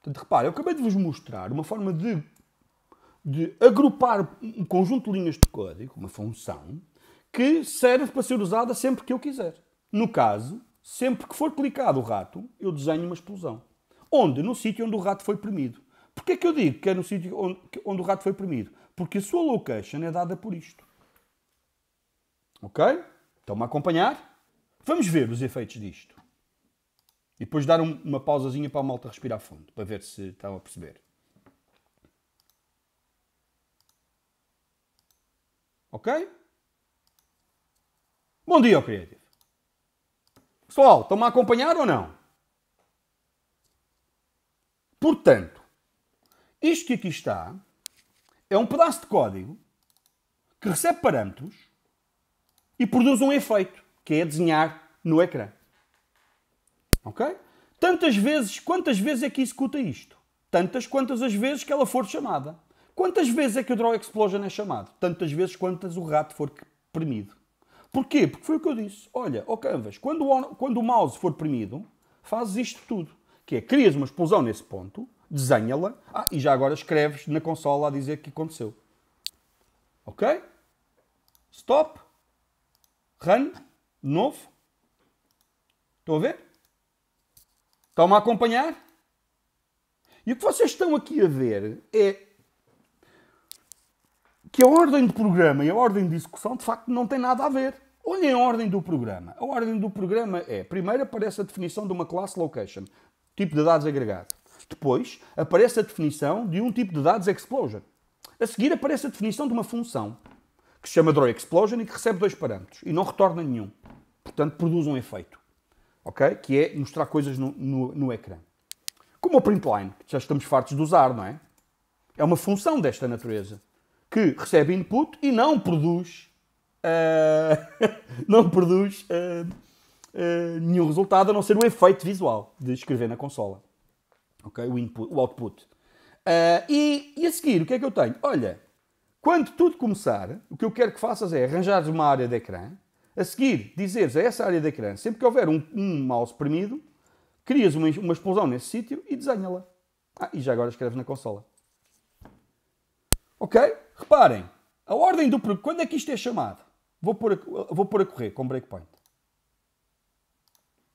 Portanto, repare, eu acabei de vos mostrar uma forma de de agrupar um conjunto de linhas de código, uma função, que serve para ser usada sempre que eu quiser. No caso, sempre que for clicado o rato, eu desenho uma explosão. Onde? No sítio onde o rato foi premido. Porquê é que eu digo que é no sítio onde, onde o rato foi premido? Porque a sua location é dada por isto. Ok? Estão-me a acompanhar? Vamos ver os efeitos disto. E depois dar um, uma pausazinha para a malta respirar fundo, para ver se estão a perceber. Ok? Bom dia, Creative. Pessoal, estão-me a acompanhar ou não? Portanto, isto que aqui está é um pedaço de código que recebe parâmetros e produz um efeito, que é desenhar no ecrã. Ok? Tantas vezes, quantas vezes é que executa isto? Tantas quantas as vezes que ela for chamada. Quantas vezes é que o Draw Explosion é chamado? Tantas vezes quantas o rato for premido. Porquê? Porque foi o que eu disse. Olha, ó oh Canvas, quando o, quando o mouse for premido, fazes isto tudo. Que é, crias uma explosão nesse ponto, desenha-la, ah, e já agora escreves na consola a dizer que aconteceu. Ok? Stop. Run. De novo. Estão a ver? Estão-me a acompanhar? E o que vocês estão aqui a ver é que a ordem de programa e a ordem de execução de facto não têm nada a ver. Olhem a ordem do programa. A ordem do programa é, primeiro aparece a definição de uma classe location, tipo de dados agregado. Depois aparece a definição de um tipo de dados explosion. A seguir aparece a definição de uma função, que se chama draw explosion e que recebe dois parâmetros e não retorna nenhum. Portanto, produz um efeito, ok? Que é mostrar coisas no, no, no ecrã. Como o printline, que já estamos fartos de usar, não é? É uma função desta natureza que recebe input e não produz, uh, não produz uh, uh, nenhum resultado a não ser o efeito visual de escrever na consola. Okay? O, input, o output. E, e, a seguir, o que é que eu tenho? Olha, quando tudo começar, o que eu quero que faças é arranjares uma área de ecrã, a seguir dizeres a essa área de ecrã, sempre que houver um, um mouse premido, crias uma, uma explosão nesse sítio e desenha-la. Ah, e já agora escreves na consola. Ok? Reparem, a ordem do percurso. Quando é que isto é chamado? Vou pôr a, vou pôr a correr com breakpoint.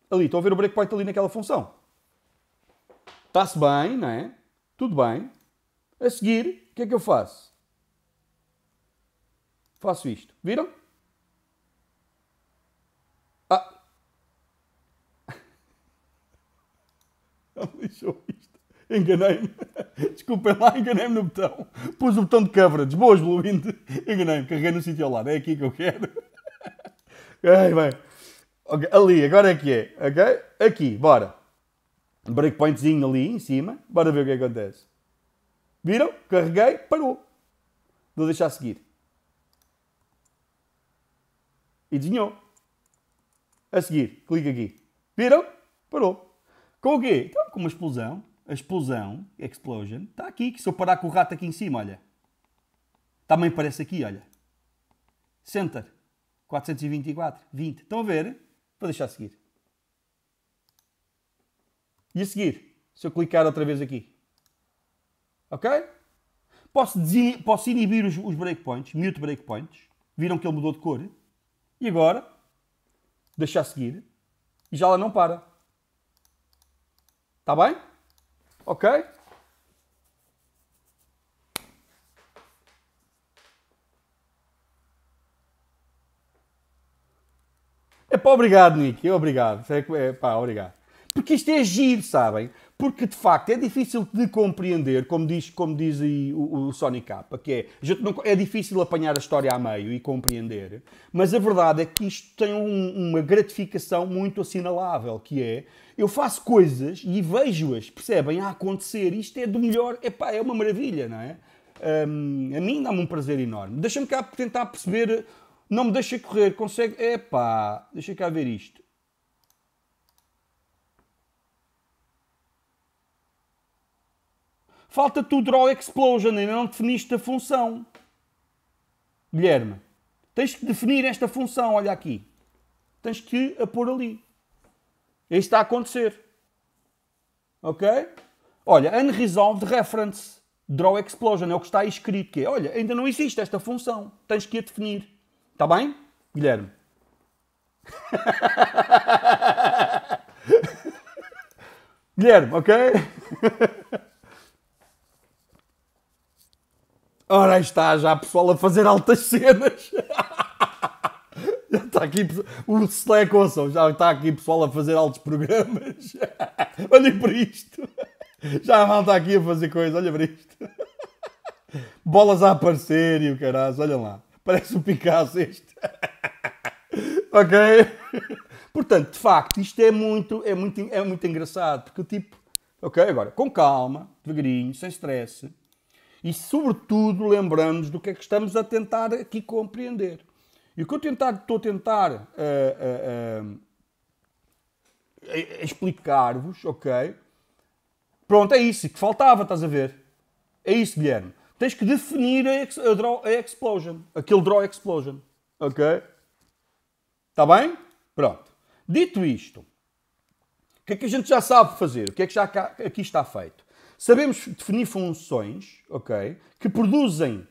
Ali, estão a ver o breakpoint ali naquela função. Está-se bem, não é? Tudo bem. A seguir, o que é que eu faço? Faço isto. Viram? Ah! Ele lixou isto. Enganei-me. Desculpem lá, enganei-me no botão. Pus o botão de coverage. Boas, Bluewind. Enganei-me. Carreguei no sítio ao lado. É aqui que eu quero. Ai, bem. Okay, ali, agora é que é. Ok? Aqui, bora. Breakpointzinho ali em cima. Bora ver o que acontece. Viram? Carreguei, parou. Vou deixar seguir. E desenhou. A seguir, clica aqui. Viram? Parou. Com o quê? Então, com uma explosão a explosão, explosion, está aqui. Que se eu parar com o rato aqui em cima, olha. Também aparece aqui, olha. Center. 424. 20. Estão a ver? Vou deixar seguir. E a seguir, se eu clicar outra vez aqui. Ok? Posso, posso inibir os, os breakpoints, mute breakpoints. Viram que ele mudou de cor? E agora, deixar seguir. E já ela não para. Está bem? Ok? É pá, obrigado, Nick. Obrigado. É, é obrigado. Porque isto é giro, sabem? porque de facto é difícil de compreender, como diz, como diz o, o Sony Capa, que é, é difícil apanhar a história a meio e compreender, mas a verdade é que isto tem um, uma gratificação muito assinalável, que é eu faço coisas e vejo-as, percebem, a acontecer, isto é do melhor, epá, é uma maravilha, não é? Um, a mim dá-me um prazer enorme. Deixa-me cá tentar perceber, não me deixa correr, consegue, epá, deixa cá ver isto. Falta-te o draw explosion, ainda não definiste a função. Guilherme, tens que definir esta função, olha aqui. Tens que a pôr ali. É isto está a acontecer. Ok? Olha, unresolved reference, draw explosion, é o que está aí escrito. Que é, olha, ainda não existe esta função. Tens que a definir. Está bem, Guilherme? Guilherme, ok? Ora, aí está já a pessoal a fazer altas cenas. já está aqui o Slack, ouçam, já está aqui pessoal a fazer altos programas. Olhem para isto. Já a malta aqui a fazer coisas, olha para isto. Bolas a aparecer e o caralho, olha lá. Parece o Picasso este. ok? Portanto, de facto, isto é muito, é muito, é muito engraçado, porque o tipo, ok, agora, com calma, devagarinho, sem stress, e, sobretudo, lembramos do que é que estamos a tentar aqui compreender. E o que eu tentar, estou a tentar uh, uh, uh, explicar-vos, ok? Pronto, é isso que faltava, estás a ver? É isso, Guilherme. Tens que definir a, ex, a, draw, a explosion, aquele draw explosion, ok? Está bem? Pronto. Dito isto, o que é que a gente já sabe fazer? O que é que já aqui está feito? Sabemos definir funções, ok, que produzem,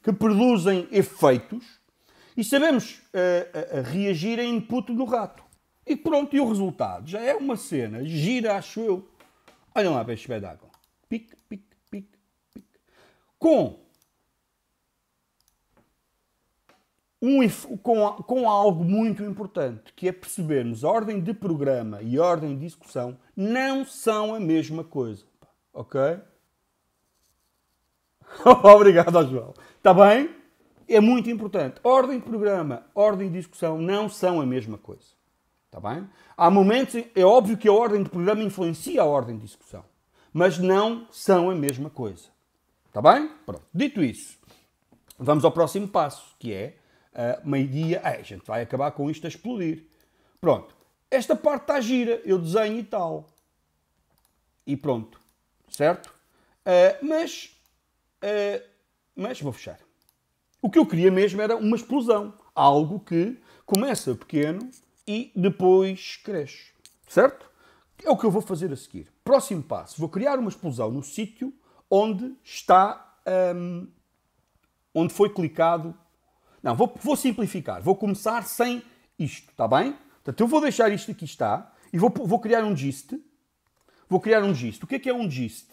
que produzem efeitos e sabemos uh, uh, reagir a input do rato. E pronto, e o resultado já é uma cena, gira, acho eu. Olhem lá para este espetáculo. Pique, pique, pique, pique. Com um, com, com algo muito importante, que é percebermos ordem de programa e ordem de discussão não são a mesma coisa. Ok? Obrigado João. Está bem? É muito importante. Ordem de programa, ordem de discussão não são a mesma coisa. Está bem? Há momentos, é óbvio que a ordem de programa influencia a ordem de discussão, mas não são a mesma coisa. Está bem? Pronto. Dito isso, vamos ao próximo passo, que é uh, meio-dia, é, a gente vai acabar com isto a explodir. Pronto. Esta parte está gira, eu desenho e tal. E pronto. Certo? Uh, mas. Uh, mas vou fechar. O que eu queria mesmo era uma explosão. Algo que começa pequeno e depois cresce. Certo? É o que eu vou fazer a seguir. Próximo passo: vou criar uma explosão no sítio onde está. Um, onde foi clicado não, vou, vou simplificar. Vou começar sem isto, está bem? Portanto, eu vou deixar isto aqui está e vou, vou criar um gist. Vou criar um gist. O que é que é um gist?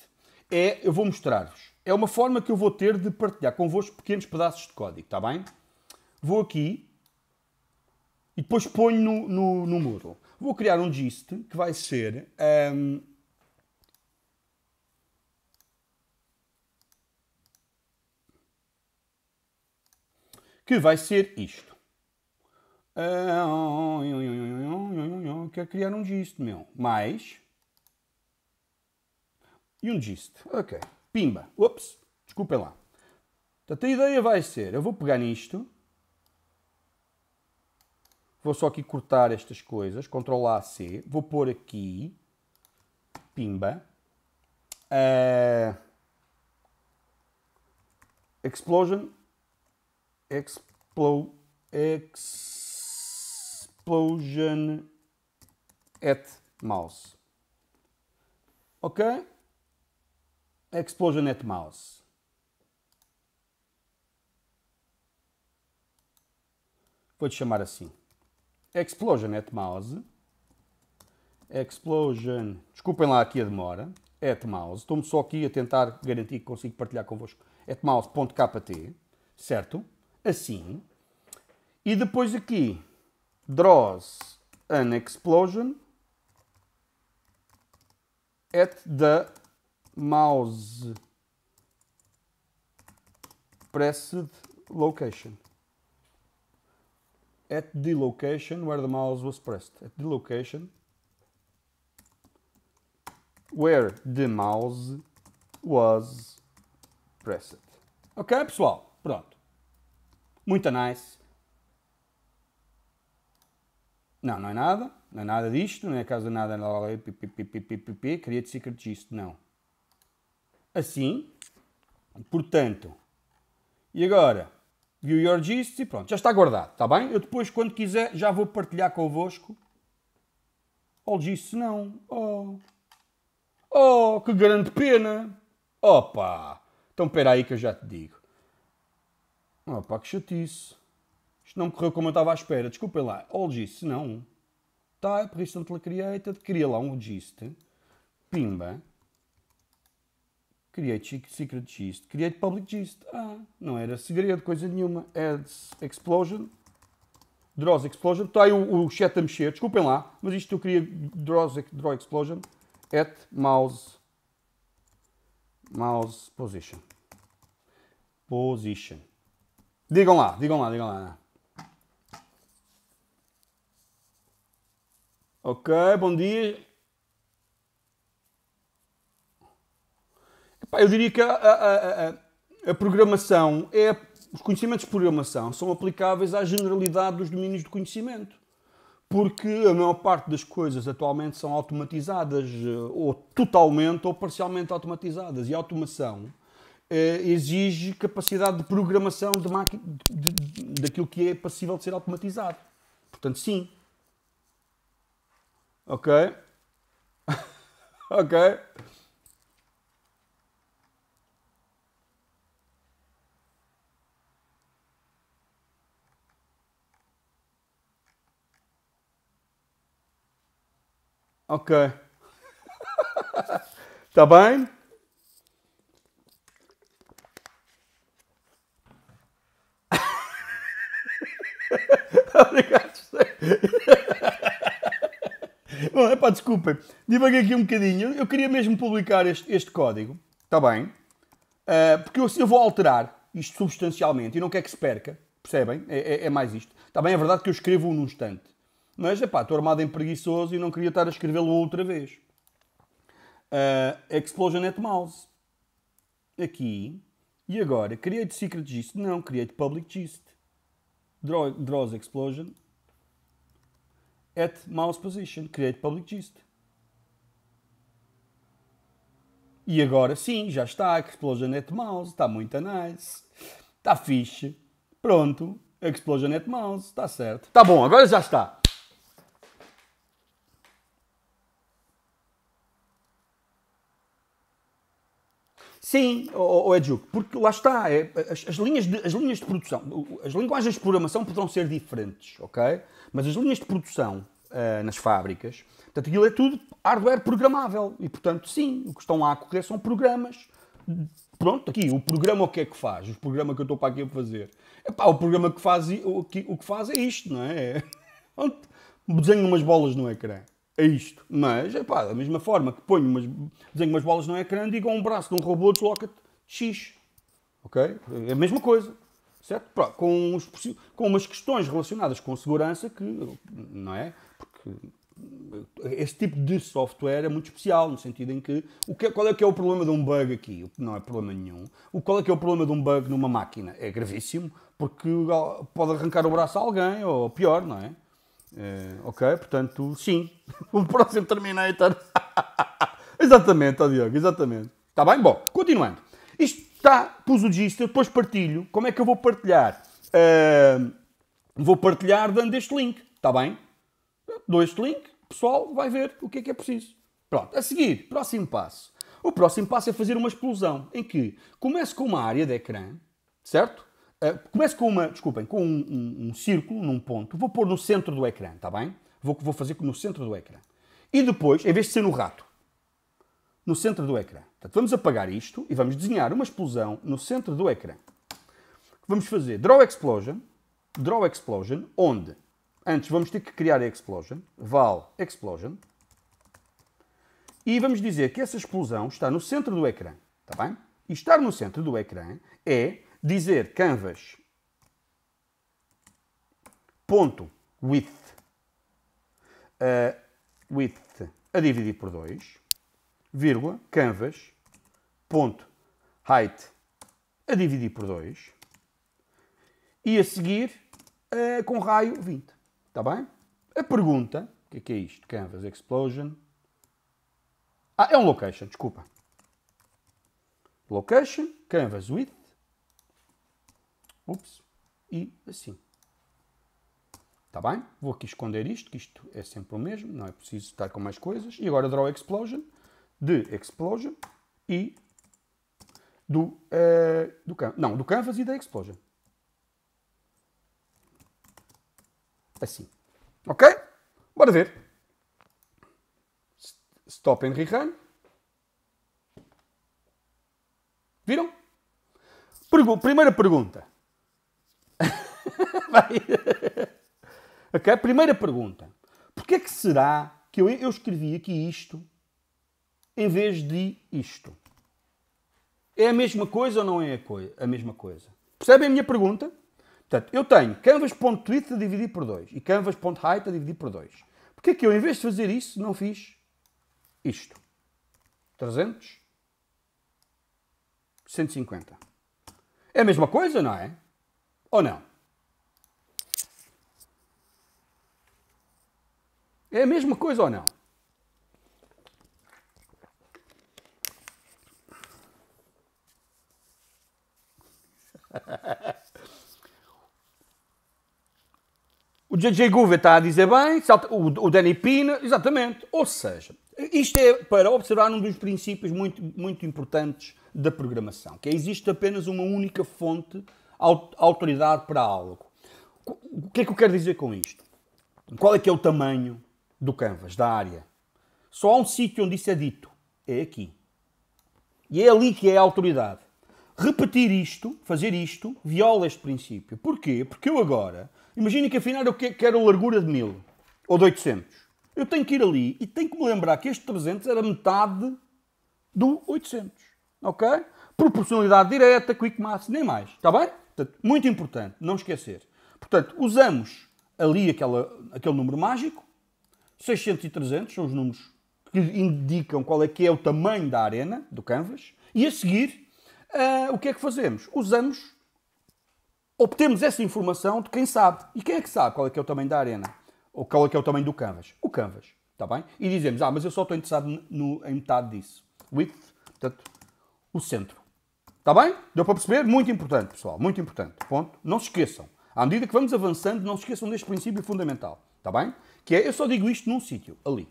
É, eu vou mostrar-vos. É uma forma que eu vou ter de partilhar convosco pequenos pedaços de código, está bem? Vou aqui e depois ponho no, no, no Moodle. Vou criar um gist que vai ser... Um, que vai ser isto. Ah, Quer é criar um gist, meu. Mais. E um gist. Ok. Pimba. Ops. Desculpem lá. Portanto, a ideia vai ser, eu vou pegar nisto. Vou só aqui cortar estas coisas. Ctrl A, C. Vou pôr aqui. Pimba. Uh, explosion explo, explosion at mouse. Ok? Explosion at mouse. Vou-te chamar assim. Explosion at mouse. Explosion. Desculpem lá aqui a demora. At mouse. Estou-me só aqui a tentar garantir que consigo partilhar convosco. At mouse.kt. Certo? assim. E depois aqui, draws an explosion at the mouse pressed location. At the location where the mouse was pressed. At the location where the mouse was pressed. Ok, pessoal? Muito nice. Não, não é nada. Não é nada disto. Não é caso de nada. Create secret gist. Não. Assim. Portanto. E agora? View your gist e pronto. Já está guardado. Está bem? Eu depois, quando quiser, já vou partilhar convosco. All oh, gist não. Oh. Oh, que grande pena. Opa. Então espera aí que eu já te digo. Ah pá, que chatice. Isto não correu como eu estava à espera. Desculpem lá. gist não. Type, tá, é recently created. Cria lá um gist. Pimba. Create secret gist. Create public gist. Ah, não era segredo, coisa nenhuma. Adds explosion. Draws explosion. Está aí o, o chat a mexer. Desculpem lá. Mas isto eu queria draws, draw explosion. At mouse. Mouse position. Position. Digam lá, digam lá, digam lá. Né? Ok, bom dia. Epá, eu diria que a, a, a, a programação é. Os conhecimentos de programação são aplicáveis à generalidade dos domínios de conhecimento porque a maior parte das coisas atualmente são automatizadas, eh, ou totalmente ou parcialmente automatizadas. E a automação eh, exige capacidade de programação de máquina, de, de, daquilo que é passível de ser automatizado. Portanto, sim. Ok? ok? Ok. Está bem? Obrigado, Bom, epá, desculpem, divaguei aqui um bocadinho. Eu queria mesmo publicar este, este código, está bem? Uh, porque eu, eu vou alterar isto substancialmente e não quero que se perca, percebem? É, é, é mais isto. Está bem, é verdade que eu escrevo num instante, mas é pá, estou armado em preguiçoso e não queria estar a escrevê-lo outra vez. Uh, Explosion at Mouse. Aqui. E agora, create secret gist. Não, create public gist draw, draws explosion at mouse position, create public gist. E agora sim, já está, explosion at mouse, está muito nice, está fixe, pronto, explosion at mouse, está certo. está bom, agora já está. Sim, ou oh, porque lá está, é, as, as, linhas de, as linhas de produção, as linguagens de programação poderão ser diferentes, ok? Mas as linhas de produção uh, nas fábricas, portanto, aquilo é tudo hardware programável. E, portanto, sim, o que estão lá a correr são programas. Pronto, aqui, o programa o que é que faz? O programa que eu estou para aqui a fazer. Epá, o programa que faz, o que, o que faz é isto, não é? é desenho umas bolas no ecrã é isto. Mas, é pá, da mesma forma que ponho umas, desenho umas bolas no ecrã, digo a um braço de um robô, desloca-te X. Ok? É a mesma coisa. Certo? com, os, com umas questões relacionadas com segurança que, não é? Porque esse tipo de software é muito especial, no sentido em que, o que é, qual é que é o problema de um bug aqui? Não é problema nenhum. O, qual é que é o problema de um bug numa máquina? É gravíssimo, porque ah, pode arrancar o braço a alguém, ou pior, não é? Eh, ok, portanto, sim. o próximo Terminator. exatamente, tá, Diogo, exatamente. Está bem? Bom, continuando. Isto está, pus o gist, depois partilho. Como é que eu vou partilhar? Uh, vou partilhar dando este link, está bem? Dou este link, o pessoal vai ver o que é que é preciso. Pronto, a seguir, próximo passo. O próximo passo é fazer uma explosão, em que começo com uma área de ecrã, certo? É, começo com uma, desculpem, com um, um, um, círculo num ponto. Vou pôr no centro do ecrã, está bem? Vou, vou fazer no centro do ecrã. E depois, em vez de ser no rato, no centro do ecrã. Portanto, vamos apagar isto e vamos desenhar uma explosão no centro do ecrã. Vamos fazer Draw Explosion, Draw Explosion, onde antes vamos ter que criar a Explosion, val Explosion, e vamos dizer que essa explosão está no centro do ecrã, está bem? E estar no centro do ecrã é dizer canvas ponto width, uh, width a dividir por 2, vírgula, canvas ponto height a dividir por 2 e a seguir uh, com raio 20. Está bem? A pergunta, o que é, que é isto? Canvas Explosion. Ah, é um location, desculpa. Location, canvas width Ups. E assim. Está bem? Vou aqui esconder isto, que isto é sempre o mesmo, não é preciso estar com mais coisas. E agora Draw Explosion, de Explosion e do, uh, do, não, do Canvas e da Explosion. Assim. Ok? Bora ver. Stop and rerun. Viram? primeira pergunta. ok? Primeira pergunta. Porquê que será que eu, eu escrevi aqui isto em vez de isto? É a mesma coisa ou não é a, coi a mesma coisa? Percebem a minha pergunta? Portanto, eu tenho canvas.width a dividir por 2 e canvas.height a dividir por 2. Porquê é que eu, em vez de fazer isso, não fiz isto? 300? 150. É a mesma coisa, não é? Ou não? É a mesma coisa ou não? O JJ Gouveia está a dizer bem, o Danny Pina, exatamente. Ou seja, isto é para observar um dos princípios muito, muito importantes da programação, que é, existe apenas uma única fonte, autoridade para algo. O que é que eu quero dizer com isto? Qual é que é o tamanho do canvas, da área. Só há um sítio onde isso é dito. É aqui. E é ali que é a autoridade. Repetir isto, fazer isto, viola este princípio. Porquê? Porque eu agora, imagina que afinal eu quero largura de 1000 ou de 800. Eu tenho que ir ali e tenho que me lembrar que este 300 era metade do 800. Ok? Proporcionalidade direta, quick mass, nem mais. Está bem? Portanto, muito importante, não esquecer. Portanto, usamos ali aquela, aquele número mágico 600 e 300 são os números que indicam qual é que é o tamanho da arena, do canvas, e a seguir, uh, o que é que fazemos? Usamos, obtemos essa informação de quem sabe. E quem é que sabe qual é que é o tamanho da arena? Ou qual é que é o tamanho do canvas? O canvas, está bem? E dizemos, ah, mas eu só estou interessado no, em metade disso. Width, portanto, o centro. Está bem? Deu para perceber? Muito importante, pessoal, muito importante. Ponto. Não se esqueçam. À medida que vamos avançando, não se esqueçam deste princípio fundamental. Está bem? Que é, eu só digo isto num sítio, ali.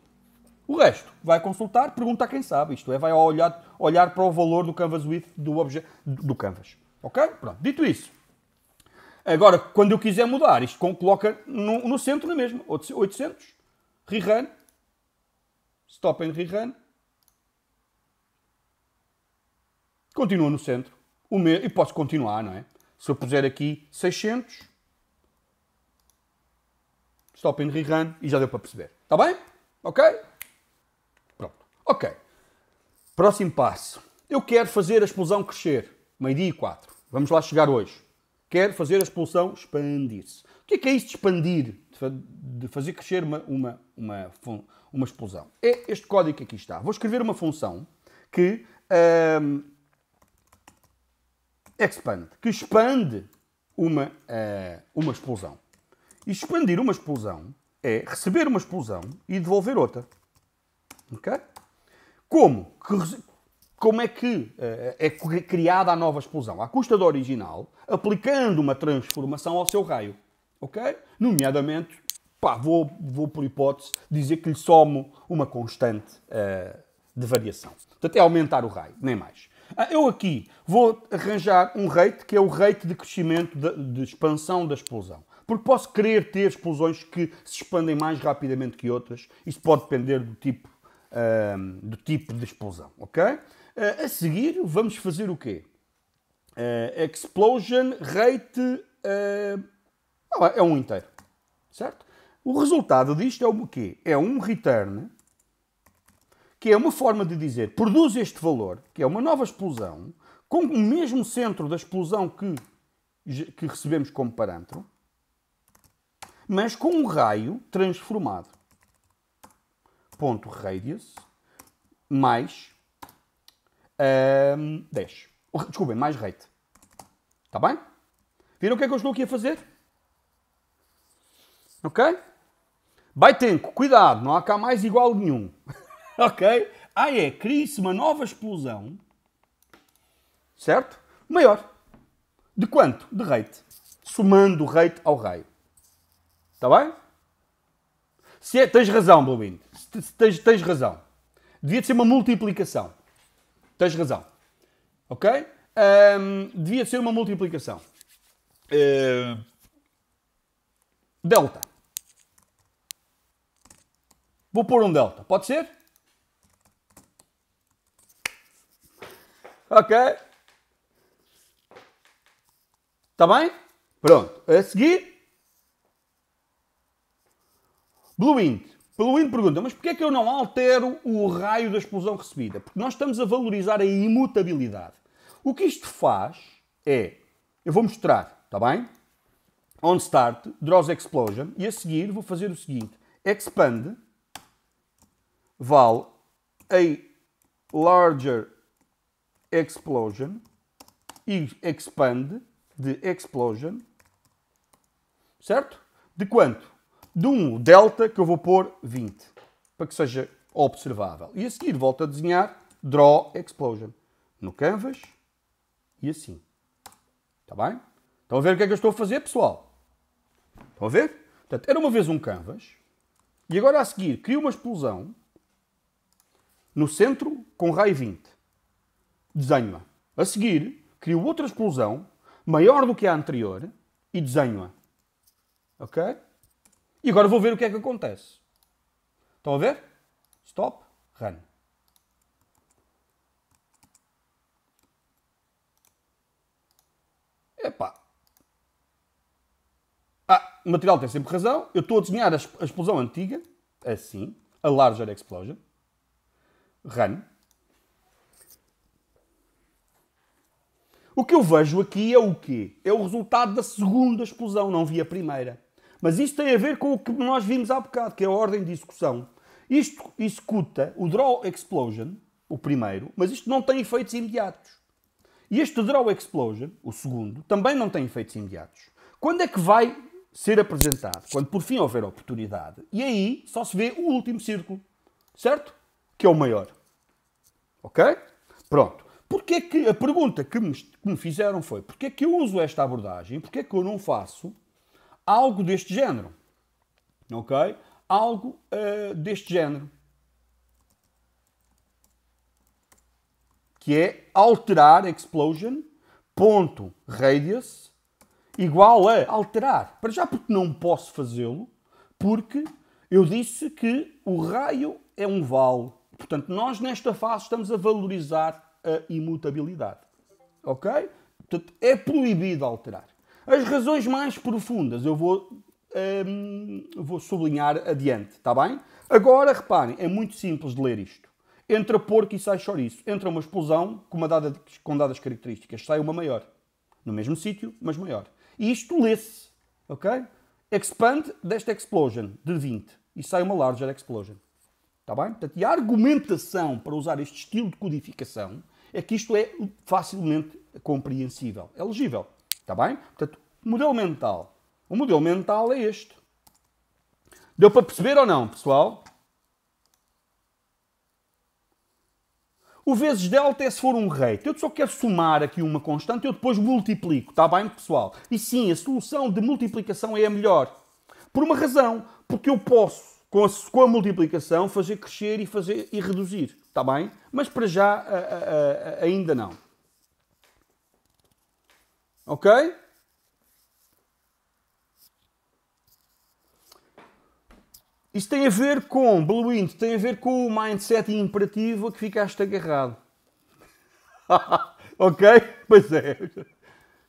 O resto, vai consultar, pergunta a quem sabe, isto é, vai olhar, olhar para o valor do canvas width do, objeto, do canvas. Ok? Pronto, dito isso. Agora, quando eu quiser mudar, isto coloca no, no centro na mesma, 800, rerun, stop and rerun, continua no centro, e posso continuar, não é? Se eu puser aqui 600, stop and rerun e já deu para perceber. Está bem? Ok? Pronto. Ok. Próximo passo. Eu quero fazer a explosão crescer. Meio-dia e quatro. Vamos lá chegar hoje. Quero fazer a explosão expandir-se. O que é, que é isso de expandir? De fazer crescer uma, uma, uma, uma explosão. É este código que aqui está. Vou escrever uma função que um, expand, que expande uma, uh, uma explosão. Expandir uma explosão é receber uma explosão e devolver outra. Ok? Como? como é que eh, é criada a nova explosão? À custa da original, aplicando uma transformação ao seu raio. Ok? Nomeadamente, pá, vou, vou por hipótese dizer que lhe somo uma constante uh, de variação. Portanto, é aumentar o raio, nem mais. Ah, eu aqui vou arranjar um rate que é o rate de crescimento, de, de expansão da explosão. Porque posso querer ter explosões que se expandem mais rapidamente que outras. Isso pode depender do tipo, do tipo de explosão, ok? Uh, a seguir, vamos fazer o quê? Uh, explosion Rate uh, é um inteiro, certo? O resultado disto é o quê? É um return, que é uma forma de dizer, produz este valor, que é uma nova explosão, com o mesmo centro da explosão que, que recebemos como parâmetro, mas com um raio transformado. Ponto radius mais um, 10. Desculpem, mais rate. Está bem? Viram o que é que eu estou aqui a fazer? Ok? Baitenco, cuidado, não há cá mais igual nenhum. ok? Ah, é, cria-se uma nova explosão, certo? Maior. De quanto? De rate. Somando o rate ao raio. Está bem? Se é, tens razão, Balbino. Tens, tens razão. Devia de ser uma multiplicação. Tens razão. Ok? Um, devia de ser uma multiplicação. Uh... Delta. Vou pôr um delta. Pode ser? Ok. Está bem? Pronto. A seguir, Blue Int. pergunta, mas porquê é que eu não altero o raio da explosão recebida? Porque nós estamos a valorizar a imutabilidade. O que isto faz é, eu vou mostrar, está bem? On start, draws explosion, e a seguir vou fazer o seguinte, expand val a larger explosion e expand de explosion, certo? De quanto? de um delta que eu vou pôr 20, para que seja observável. E a seguir volto a desenhar Draw Explosion no Canvas e assim. Está bem? Estão a ver o que é que eu estou a fazer, pessoal? Estão a ver? Portanto, era uma vez um canvas e agora a seguir crio uma explosão no centro com raio 20. Desenho-a. A seguir crio outra explosão maior do que a anterior e desenho-a. Ok? E agora vou ver o que é que acontece. Estão a ver? Stop, run. Epá. Ah, o material tem sempre razão. Eu estou a desenhar a explosão antiga, assim, a larger explosion. Run. O que eu vejo aqui é o quê? É o resultado da segunda explosão, não vi a primeira. Mas isto tem a ver com o que nós vimos há bocado, que é a ordem de execução. Isto executa o Draw Explosion, o primeiro, mas isto não tem efeitos imediatos. E este Draw Explosion, o segundo, também não tem efeitos imediatos. Quando é que vai ser apresentado? Quando por fim houver oportunidade. E aí só se vê o último círculo, certo? Que é o maior. Ok? Pronto. Porquê é que a pergunta que me, que me fizeram foi: porquê é que eu uso esta abordagem? Porquê é que eu não faço Algo deste género. Ok? Algo uh, deste género. Que é alterar explosion ponto radius igual a alterar. Para já porque não posso fazê-lo, porque eu disse que o raio é um vale. Portanto, nós nesta fase estamos a valorizar a imutabilidade. Ok? Portanto, é proibido alterar. As razões mais profundas eu vou, ehm, vou sublinhar adiante, está bem? Agora, reparem, é muito simples de ler isto. Entra porco e sai chouriço. Entra uma explosão com, uma dada, com dadas características. Sai uma maior. No mesmo sítio, mas maior. E isto lê-se, ok? Expand desta explosion de 20 e sai uma larger explosion. Está bem? Portanto, e a argumentação para usar este estilo de codificação é que isto é facilmente compreensível, é legível. Está bem? Portanto, modelo mental. O modelo mental é este. Deu para perceber ou não, pessoal? O vezes delta é se for um rate. Eu só quero somar aqui uma constante, eu depois multiplico, está bem, pessoal? E sim, a solução de multiplicação é a melhor. Por uma razão, porque eu posso, com a, com a multiplicação, fazer crescer e, fazer, e reduzir, está bem? Mas para já a, a, ainda não. Ok? Isso tem a ver com, Beluindo, tem a ver com o mindset imperativo a que ficaste agarrado. ok? Pois é.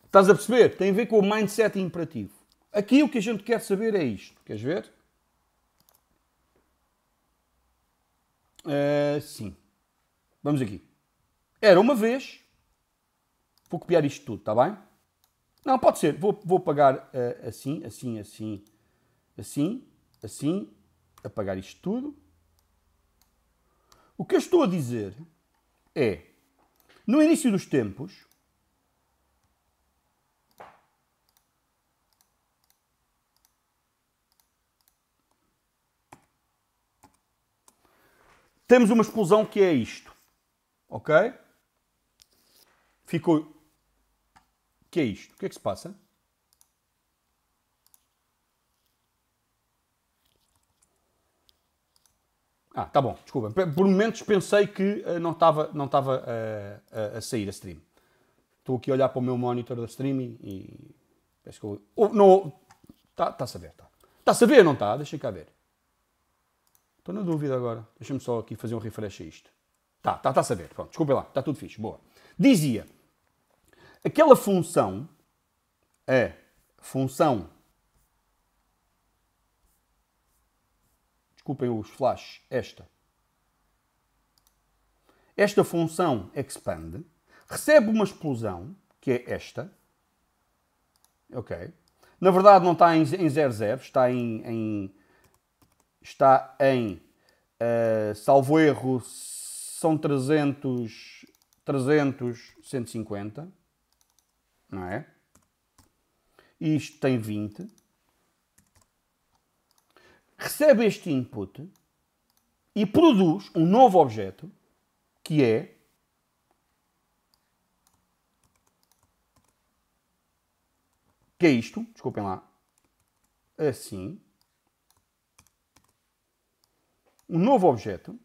Estás a perceber? Tem a ver com o mindset imperativo. Aqui o que a gente quer saber é isto. Queres ver? Uh, sim. Vamos aqui. Era uma vez. Vou copiar isto tudo, está bem? Não, pode ser. Vou, vou pagar uh, assim, assim, assim, assim, assim, apagar isto tudo. O que eu estou a dizer é, no início dos tempos, temos uma explosão que é isto. Ok? Ficou que é isto? O que é que se passa? Ah, tá bom, desculpa. Por momentos pensei que eh, não estava não estava eh, a, a sair a stream. Estou aqui a olhar para o meu monitor da streaming e. parece que eu... Oh, não. Está tá a saber, está. Está a saber ou não está? Deixa cá ver. Estou na dúvida agora. Deixa-me só aqui fazer um refresh a isto. Tá, tá, tá a saber. Pronto, lá. Está tudo fixe. Boa. Dizia. Aquela função, a é função, desculpem os flash, esta, esta função expand recebe uma explosão, que é esta, ok? Na verdade não está em 0, 0, está em, em está em, uh, salvo erro, são 300, 300, 150, não é? Isto tem 20. Recebe este input e produz um novo objeto que é que é isto, desculpem lá, assim, um novo objeto,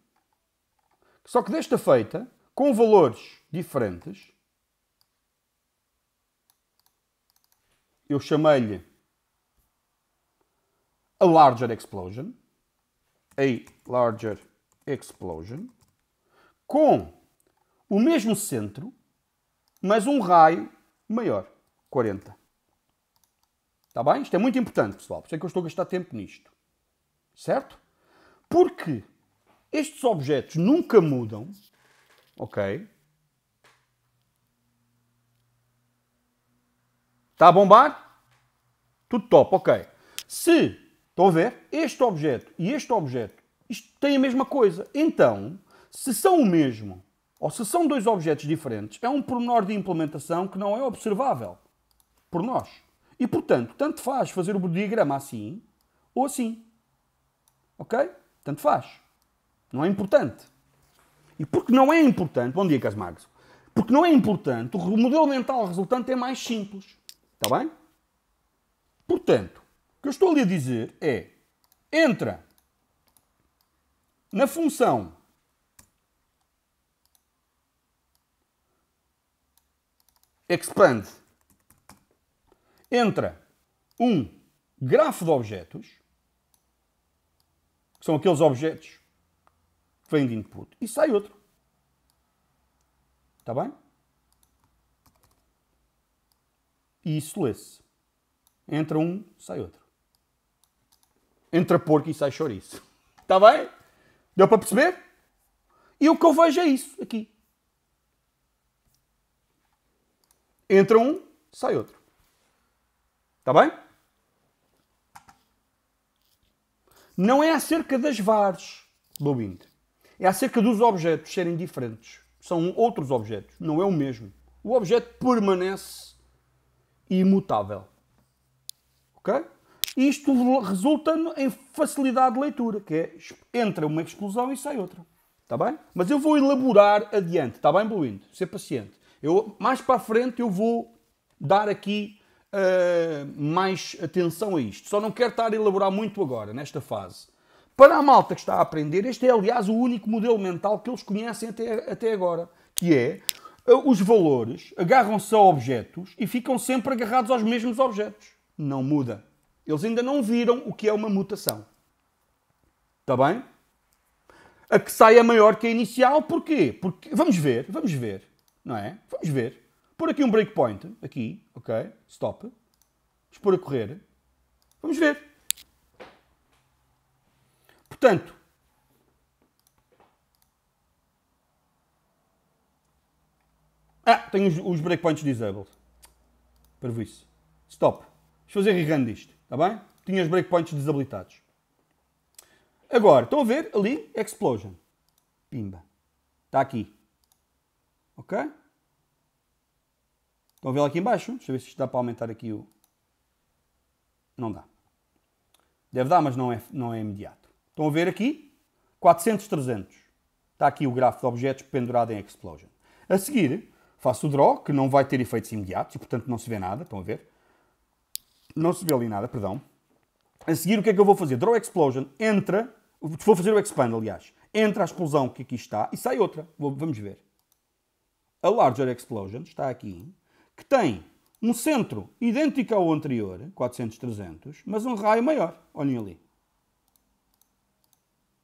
só que desta feita, com valores diferentes, eu chamei-lhe a larger explosion, a larger explosion, com o mesmo centro, mas um raio maior, 40. Está bem? Isto é muito importante, pessoal. Por isso é que eu estou a gastar tempo nisto. Certo? Porque estes objetos nunca mudam, ok? Está bombar Tudo top, ok. Se, estão a ver, este objeto e este objeto têm a mesma coisa, então, se são o mesmo ou se são dois objetos diferentes, é um pormenor de implementação que não é observável por nós. E, portanto, tanto faz fazer o diagrama assim ou assim. Ok? Tanto faz. Não é importante. E porque não é importante... Bom dia, Casmagos. Porque não é importante, o modelo mental resultante é mais simples. Está bem? Portanto, o que eu estou ali a dizer é: entra na função expand, entra um grafo de objetos, que são aqueles objetos que vêm de input, e sai outro. Está bem? e se Entra um, sai outro. Entra porco e sai chouriço. Está bem? Deu para perceber? E o que eu vejo é isso aqui. Entra um, sai outro. Está bem? Não é acerca das vares, wind É acerca dos objetos serem diferentes. São outros objetos, não é o mesmo. O objeto permanece imutável. Ok? Isto resulta em facilidade de leitura, que é entra uma explosão e sai outra. Está bem? Mas eu vou elaborar adiante, está bem, Bluindo? Ser paciente. Eu, mais para a frente eu vou dar aqui uh, mais atenção a isto. Só não quero estar a elaborar muito agora, nesta fase. Para a malta que está a aprender, este é, aliás, o único modelo mental que eles conhecem até, até agora, que é eh, os valores agarram-se a objetos e ficam sempre agarrados aos mesmos objetos. Não muda. Eles ainda não viram o que é uma mutação. Está bem? A que sai é maior que a inicial, porquê? Porque, vamos ver, vamos ver, não é? Vamos ver. Por aqui um breakpoint, aqui, ok, stop. Expor a correr. Vamos ver. Portanto, Ah, tenho os, os breakpoints disabled. Para isso. Stop. Deixa eu fazer rerun disto, está bem? Tinha os breakpoints desabilitados. Agora, estão a ver ali? Explosion. Pimba. Está aqui. Ok? Estão a ver lá aqui embaixo? Deixa eu ver se isto dá para aumentar aqui o... Não dá. Deve dar, mas não é, não é imediato. Estão a ver aqui? 400, 300. Está aqui o gráfico de objetos pendurado em Explosion. A seguir, Faço o draw, que não vai ter efeitos imediatos e, portanto, não se vê nada. Estão a ver? Não se vê ali nada, perdão. A seguir, o que é que eu vou fazer? Draw Explosion entra, vou fazer o Expand, aliás. Entra a explosão que aqui está e sai outra. Vou, vamos ver. A Larger Explosion está aqui, que tem um centro idêntico ao anterior, 400-300, mas um raio maior. Olhem ali.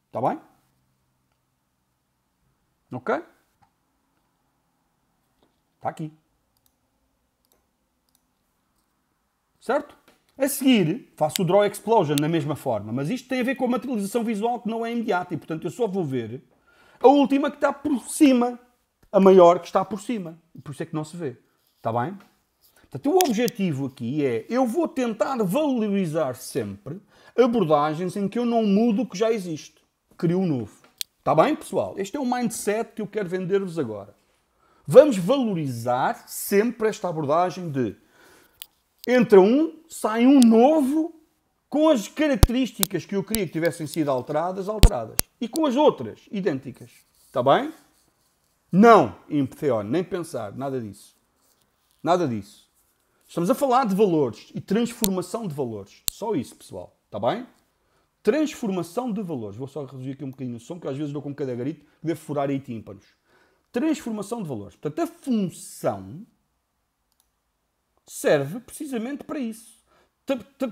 Está bem? Ok? Está aqui. Certo? A seguir, faço o Draw Explosion na mesma forma, mas isto tem a ver com a materialização visual que não é imediata e, portanto, eu só vou ver a última que está por cima, a maior que está por cima. Por isso é que não se vê. Está bem? Portanto, o objetivo aqui é eu vou tentar valorizar sempre abordagens em que eu não mudo o que já existe. Crio um novo. Está bem, pessoal? Este é o mindset que eu quero vender-vos agora. Vamos valorizar sempre esta abordagem de entra um, sai um novo com as características que eu queria que tivessem sido alteradas, alteradas. E com as outras, idênticas. Está bem? Não, Impeteon, nem pensar, nada disso. Nada disso. Estamos a falar de valores e transformação de valores. Só isso, pessoal. Está bem? Transformação de valores. Vou só reduzir aqui um bocadinho o som, que às vezes dou com cada garito devo furar aí tímpanos transformação de valores. Portanto, a função serve precisamente para isso.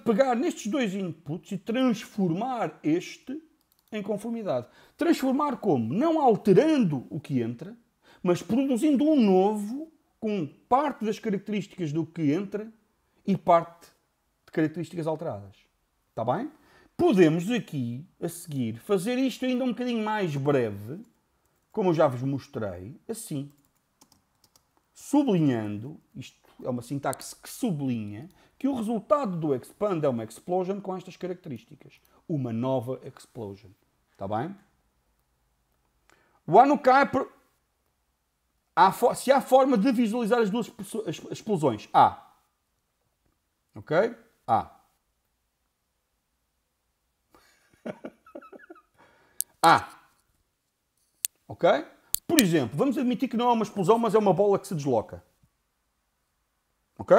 Pegar nestes dois inputs e transformar este em conformidade. Transformar como? Não alterando o que entra, mas produzindo um novo com parte das características do que entra e parte de características alteradas. Está bem? Podemos aqui, a seguir, fazer isto ainda um bocadinho mais breve como eu já vos mostrei, assim. Sublinhando, isto é uma sintaxe que sublinha, que o resultado do expand é uma explosion com estas características. Uma nova explosion. Está bem? O AnuCyper, é se há forma de visualizar as duas explosões. Há. Ok? Há. Há. Ok? Por exemplo, vamos admitir que não é uma explosão, mas é uma bola que se desloca. Ok?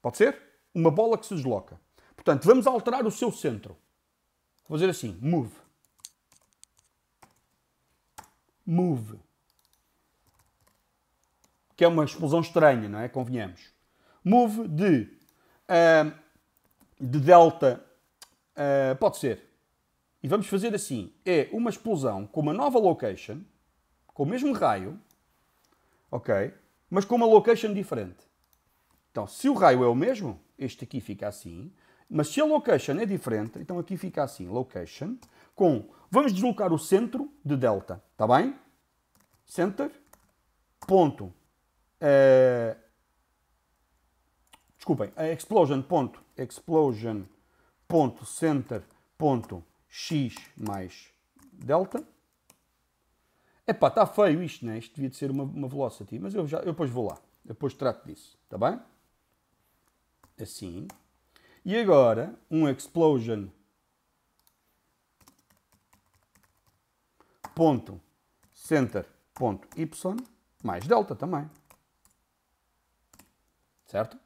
Pode ser? Uma bola que se desloca. Portanto, vamos alterar o seu centro. Vou fazer assim: move. Move. Que é uma explosão estranha, não é? Convenhamos. Move de, uh, de delta. Uh, pode ser. E vamos fazer assim: é uma explosão com uma nova location com o mesmo raio, ok? Mas com uma location diferente. Então, se o raio é o mesmo, este aqui fica assim. Mas se a location é diferente, então aqui fica assim, location, com... Vamos deslocar o centro de delta, está bem? Center, ponto. Uh, desculpem, a eh, explosion, ponto. Explosion, ponto, center, ponto, x mais delta Epá, está feio isto, não é? Isto devia de ser uma, uma velocity, mas eu, já, eu depois vou lá. depois trato disso, está bem? Assim. E agora, um explosion. Ponto. Center. Ponto. Y. Mais delta também. Certo?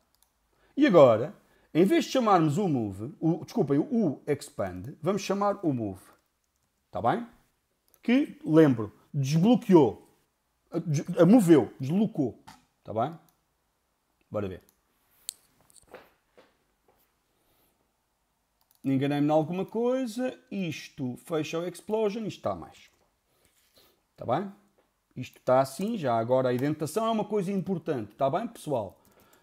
E agora, em vez de chamarmos o move, o, desculpem, o expand, vamos chamar o move. Está bem? Que, lembro, desbloqueou, a é, moveu, deslocou. Está bem? Bora ver. Enganei-me em alguma coisa. Isto fecha o Explosion. Isto está mais. Está bem? Isto está assim. Já agora a indentação é uma coisa importante. Está bem, pessoal?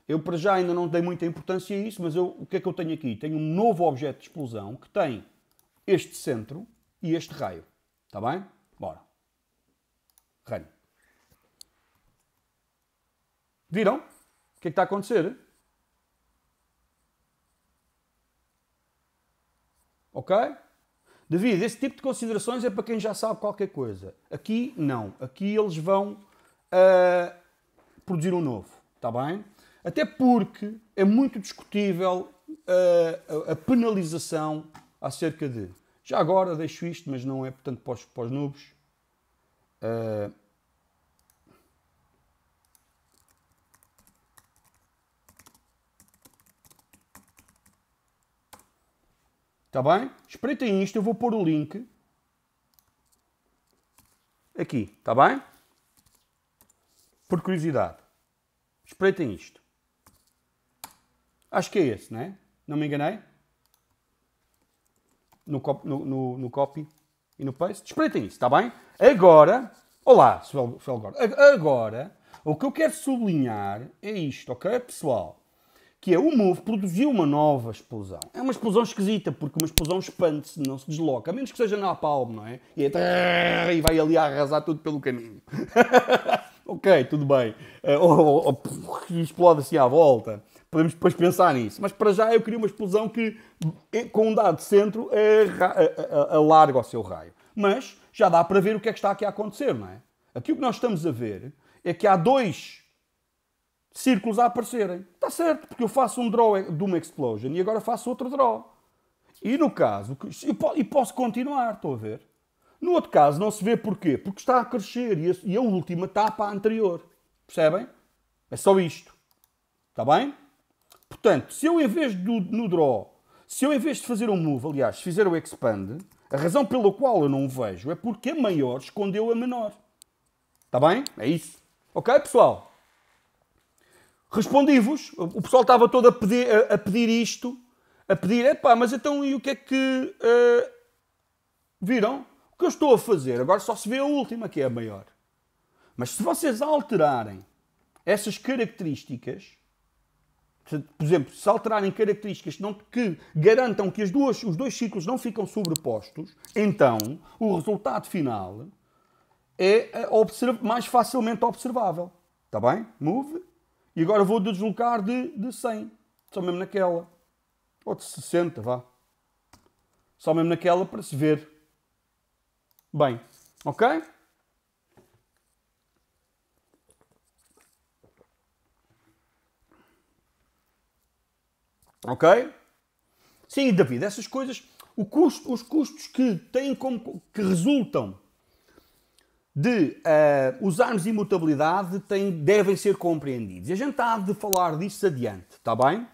Eu para já ainda não dei muita importância a isso, mas eu, o que é que eu tenho aqui? Tenho um novo objeto de explosão que tem este centro e este raio. Está bem? Bora. Reino. Viram? O que é que está a acontecer? Ok? David, esse tipo de considerações é para quem já sabe qualquer coisa. Aqui, não. Aqui eles vão uh, produzir um novo. Está bem? Até porque é muito discutível uh, a, a penalização acerca de. Já agora deixo isto, mas não é, portanto, para os, para os noobs. Ah, tá Está bem? Espreitem isto, eu vou pôr o link aqui, está bem? Por curiosidade. Espreitem isto. Acho que é esse, não é? Não me enganei? No, no, no, no copy e no Face. Despreitem isso, está bem? Agora, olá, Felgor. Agora, o que eu quero sublinhar é isto, ok, pessoal? Que é o Move produziu uma nova explosão. É uma explosão esquisita, porque uma explosão espante se não se desloca, a menos que seja na palma, não é? E, é... e vai ali a arrasar tudo pelo caminho. ok, tudo bem. Eh, ou oh, oh, oh, explode assim à volta. Podemos depois pensar nisso. Mas para já eu queria uma explosão que, com um dado centro, é alarga o seu raio. Mas já dá para ver o que é que está aqui a acontecer, não é? Aqui o que nós estamos a ver é que há dois círculos a aparecerem. Está certo, porque eu faço um draw de uma explosion e agora faço outro draw. E no caso, e posso continuar, estou a ver. No outro caso, não se vê porquê. Porque está a crescer e a, última tapa anterior. Percebem? É só isto. Está bem? Portanto, se eu em vez do no draw, se eu em vez de fazer um move, aliás, fizer o expand, a razão pela qual eu não o vejo é porque a maior escondeu a menor. Está bem? É isso. Ok, pessoal? Respondi-vos. O pessoal estava todo a pedir, a, a pedir isto. A pedir, epá, mas então e o que é que... Uh, viram? O que eu estou a fazer? Agora só se vê a última, que é a maior. Mas se vocês alterarem essas características, por exemplo, se alterarem características que, garantam que garantam que duas, os dois ciclos não ficam sobrepostos, então o resultado final é, é mais facilmente observável. Está bem? Move. E agora vou deslocar de, de 100. Só mesmo naquela. Ou de 60, vá. Só mesmo naquela para se ver. Bem, ok? Ok? Sim, David, essas coisas, custo, os custos que têm como que resultam de uh, eh, usarmos imutabilidade têm, devem ser compreendidos. E a gente está de falar disso adiante, está bem?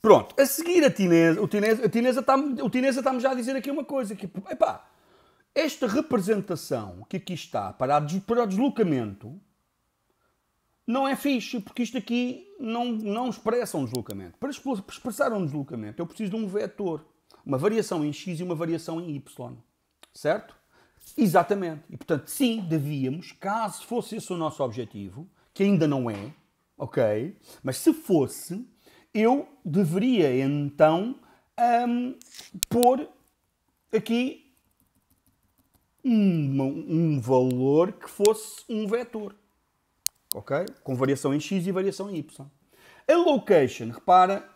Pronto, a seguir a Tinesa, o Tinesa, a Tinesa está-me já a dizer aqui uma coisa, que, epá, esta representação que aqui está para, a, para o deslocamento não é fixe, porque isto aqui não, não expressa um deslocamento. Para expressar um deslocamento, eu preciso de um vetor, uma variação em x e uma variação em y, certo? Exatamente. E, portanto, sim, devíamos, caso fosse esse o nosso objetivo, que ainda não é, ok? Mas se fosse, eu deveria, então, um, pôr aqui um, um valor que fosse um vetor ok? Com variação em X e variação em Y. A location, repara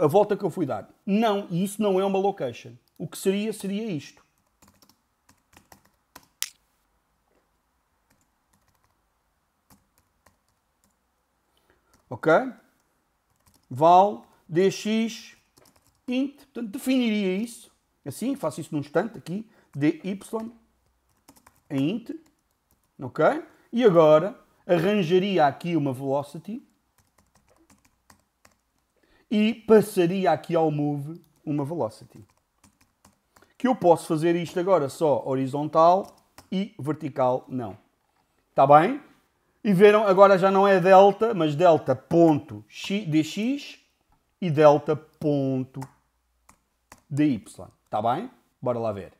a volta que eu fui dar. Não, e isso não é uma location. O que seria, seria isto. Ok? Val dx int. Portanto, definiria isso. Assim, faço isso num instante aqui. dy em int. Ok? E agora arranjaria aqui uma velocity e passaria aqui ao move uma velocity. Que eu posso fazer isto agora só horizontal e vertical não. Está bem? E viram, agora já não é delta, mas delta ponto x, dx e delta ponto dy. Está bem? Bora lá ver.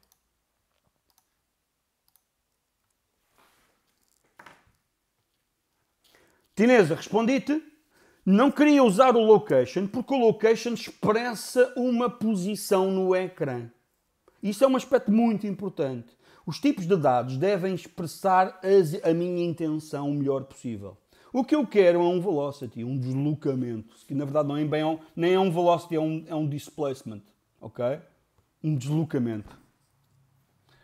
Tineza, respondi-te. Não queria usar o location porque o location expressa uma posição no ecrã. Isso é um aspecto muito importante. Os tipos de dados devem expressar as, a minha intenção o melhor possível. O que eu quero é um velocity, um deslocamento, que na verdade não é bem nem é um velocity, é um, é um displacement, ok? Um deslocamento.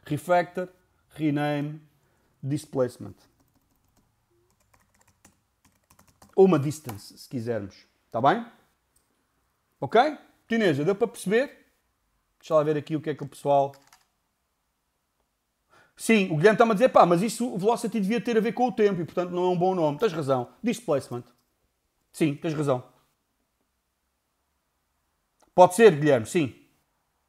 Refactor, rename, displacement ou uma distance, se quisermos. Está bem? Ok? Tineja, deu para perceber? Deixa lá ver aqui o que é que o pessoal... Sim, o Guilherme está-me a dizer, pá, mas isso, o velocity devia ter a ver com o tempo e, portanto, não é um bom nome. Tens razão. Displacement. Sim, tens razão. Pode ser, Guilherme, sim.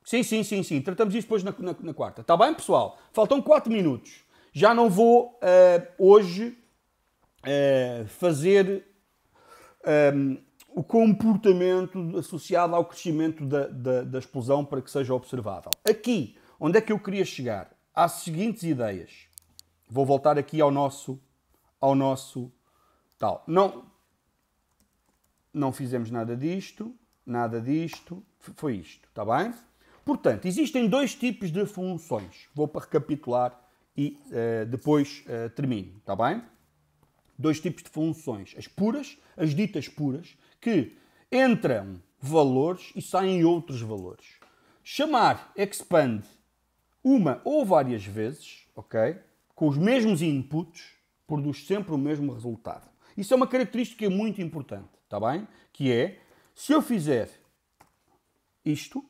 Sim, sim, sim, sim. Tratamos isso depois na, na, na quarta. Está bem, pessoal? Faltam 4 minutos. Já não vou uh, hoje uh, fazer um, o comportamento associado ao crescimento da, da, da explosão para que seja observável. Aqui, onde é que eu queria chegar? as seguintes ideias. Vou voltar aqui ao nosso, ao nosso tal. Não, não fizemos nada disto, nada disto, foi isto, está bem? Portanto, existem dois tipos de funções. Vou para recapitular e uh, depois uh, termino, está bem? dois tipos de funções: as puras, as ditas puras, que entram valores e saem outros valores. Chamar expand uma ou várias vezes, ok? Com os mesmos inputs, produz sempre o mesmo resultado. Isso é uma característica muito importante, está bem? Que é, se eu fizer isto,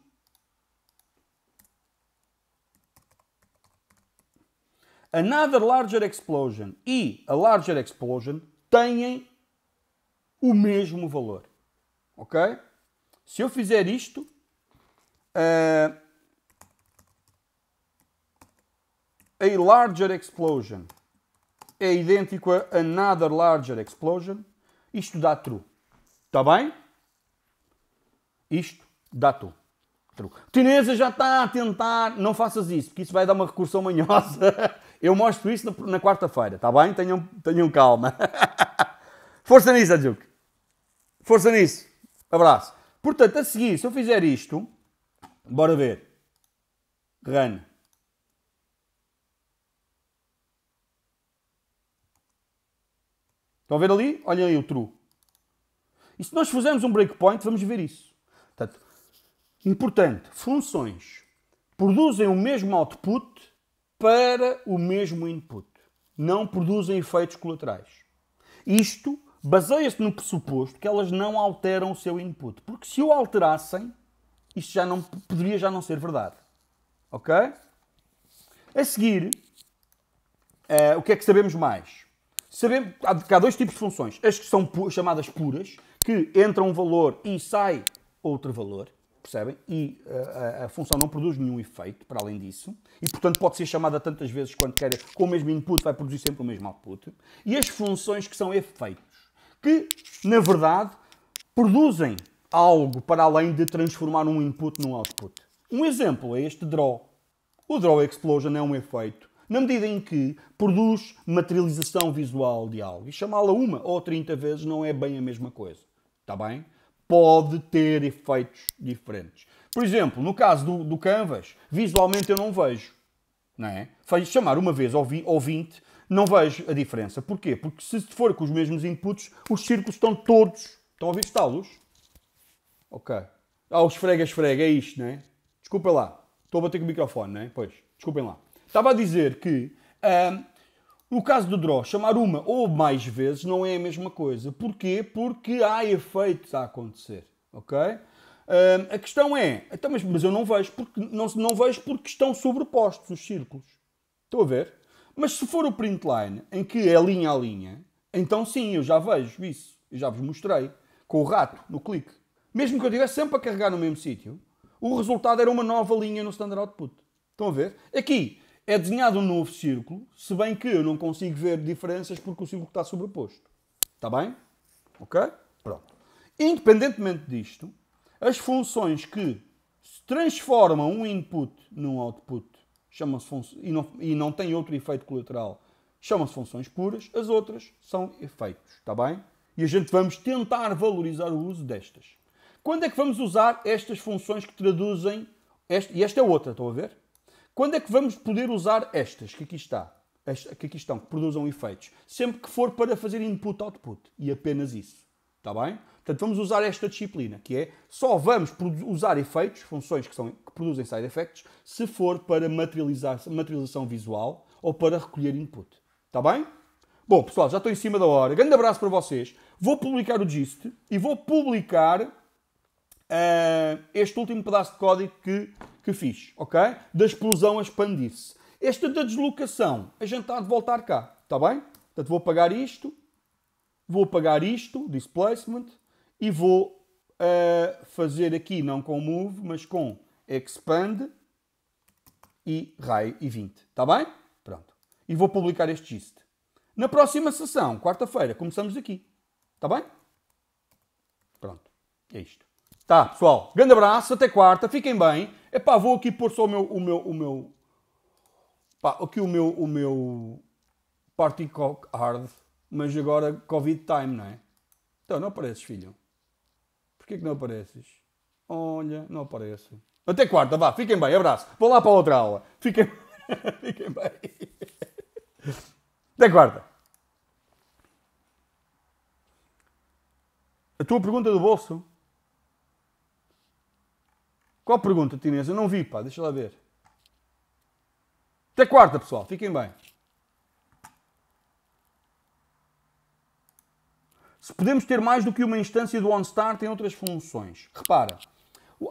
Another Larger Explosion e a Larger Explosion têm o mesmo valor. Ok? Se eu fizer isto. Uh, a Larger Explosion é idêntico a Another Larger Explosion. Isto dá true. Está bem? Isto dá true. true. Tinesa já está a tentar. Não faças isso, porque isso vai dar uma recursão manhosa. Eu mostro isso na quarta-feira, está bem? Tenham, tenham calma. Força nisso, Adjuque. Força nisso. Abraço. Portanto, a seguir, se eu fizer isto, bora ver. Run. Estão a ver ali? Olhem aí o true. E se nós fizermos um breakpoint, vamos ver isso. Portanto, importante, funções produzem o mesmo output para o mesmo input. Não produzem efeitos colaterais. Isto baseia-se no pressuposto que elas não alteram o seu input. Porque se o alterassem, isto já não, poderia já não ser verdade. Ok? A seguir, uh, o que é que sabemos mais? Sabemos há dois tipos de funções. As que são chamadas puras, que entram um valor e sai outro valor percebem? E a, eh, a, a, função não produz nenhum efeito para além disso, e portanto pode ser chamada tantas vezes quanto quer, com o mesmo input vai produzir sempre o mesmo output. E as funções que são efeitos, que na verdade produzem algo para além de transformar um input num output. Um exemplo é este draw. O draw explosion é um efeito na medida em que produz materialização visual de algo. E chamá-la uma ou 30 vezes não é bem a mesma coisa. Está bem? pode ter efeitos diferentes. Por exemplo, no caso do, do Canvas, visualmente eu não vejo. Não é? Faz chamar uma vez ou 20, não vejo a diferença. Porquê? Porque se for com os mesmos inputs, os círculos estão todos. Estão a avistá-los? Ok. Ah, o esfrega, esfrega, é isto, não é? Desculpem lá. Estou a bater com o microfone, não é? Pois, desculpem lá. Estava a dizer que hum, no caso do draw, chamar uma ou mais vezes não é a mesma coisa. Porquê? Porque há efeitos a acontecer, ok? Uh, a questão é, então, mas, mas eu não vejo, porque, não, não vejo porque estão sobrepostos os círculos. Estão a ver? Mas se for o print line, em que é linha a linha, então sim, eu já vejo isso. Eu já vos mostrei. Com o rato, no clique. Mesmo que eu estivesse sempre a carregar no mesmo sítio, o resultado era uma nova linha no standard output. Estão a ver? Aqui, é desenhado um novo círculo, se bem que eu não consigo ver diferenças porque o círculo está sobreposto. Está bem? Ok? Pronto. Independentemente disto, as funções que transformam um input num output chamam-se e, não, e não têm outro efeito colateral, chamam-se funções puras, as outras são efeitos, está bem? E a gente vamos tentar valorizar o uso destas. Quando é que vamos usar estas funções que traduzem, este, e esta é outra, estão a ver? Quando é que vamos poder usar estas que aqui está? Esta, que aqui estão, que produzam efeitos, sempre que for para fazer input-output e apenas isso. Está bem? Portanto, vamos usar esta disciplina, que é só vamos usar efeitos, funções que, são, que produzem side effects, se for para materializar, materialização visual ou para recolher input. Está bem? Bom, pessoal, já estou em cima da hora. Grande abraço para vocês. Vou publicar o GIST e vou publicar eh, este último pedaço de código que, que fiz, ok? Da explosão a expandir-se. Esta da deslocação, a gente está de voltar cá, está bem? Portanto, vou apagar isto, vou apagar isto, displacement, e vou uh, fazer aqui, não com move, mas com expand e raio e 20, está bem? Pronto. E vou publicar este gist. Na próxima sessão, quarta-feira, começamos aqui, está bem? Pronto, é isto. Tá, pessoal. Grande abraço, até quarta, fiquem bem. pá vou aqui pôr só o meu. O meu, o meu pá, aqui o meu. O meu. Party Cock Hard. Mas agora Covid Time, não é? Então, não apareces, filho. Porquê que não apareces? Olha, não aparece. Até quarta, vá, fiquem bem, abraço. Vou lá para outra aula. Fiquem, fiquem bem. Até quarta. A tua pergunta é do bolso? Qual pergunta, Tinês? Eu não vi, pá, deixa lá ver. Até quarta, pessoal, fiquem bem. Se podemos ter mais do que uma instância do OnStar, tem outras funções. Repara.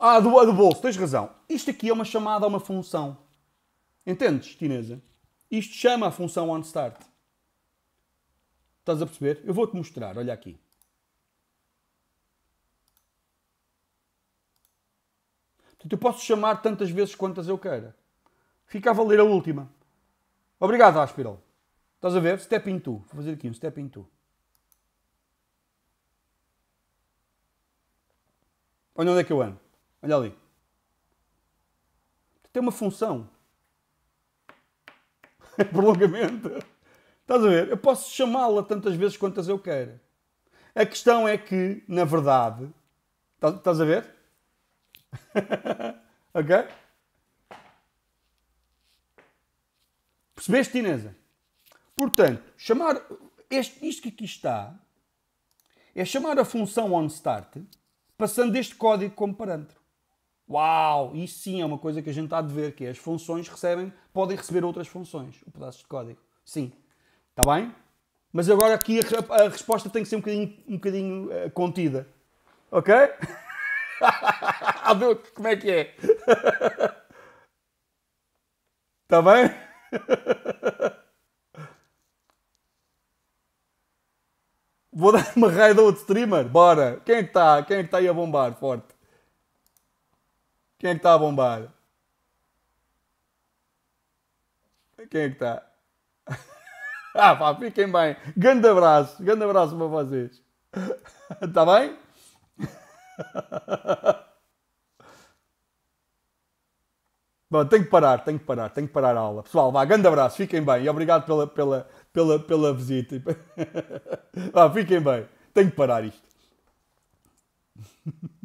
Ah, do, do bolso, tens razão. Isto aqui é uma chamada a uma função. Entendes, Tinesa? Isto chama a função onStart. Estás a perceber? Eu vou-te mostrar, olha aqui. e eu posso chamar tantas vezes quantas eu queira. Fica a valer a última. Obrigado, Aspiral. Estás a ver? Step into. Vou fazer aqui um step into. Olha onde é que eu ando. Olha ali. Tem uma função. É prolongamento. Estás a ver? Eu posso chamá-la tantas vezes quantas eu queira. A questão é que, na verdade, estás a ver? ok? Percebeste, Inesa? Portanto, chamar este, isto que aqui está é chamar a função onStart passando este código como parâmetro. Uau! Isso sim é uma coisa que a gente há de ver, que é as funções recebem, podem receber outras funções, o um pedaço de código. Sim. Está bem? Mas agora aqui a, a, resposta tem que ser um bocadinho, um bocadinho uh, contida. Ok? Viu como é que é? tá bem? Vou dar uma raid a outro streamer? Bora! Quem é que está? Quem é que está aí a bombar forte? Quem é que está a bombar? Quem é que está? ah pá, fiquem bem. Grande abraço, grande abraço para vocês. Está bem? Bom, tenho que parar, tenho que parar, tenho que parar a aula. Pessoal, vá, grande abraço, fiquem bem e obrigado pela, pela, pela, pela visita. vá, fiquem bem, tenho que parar isto.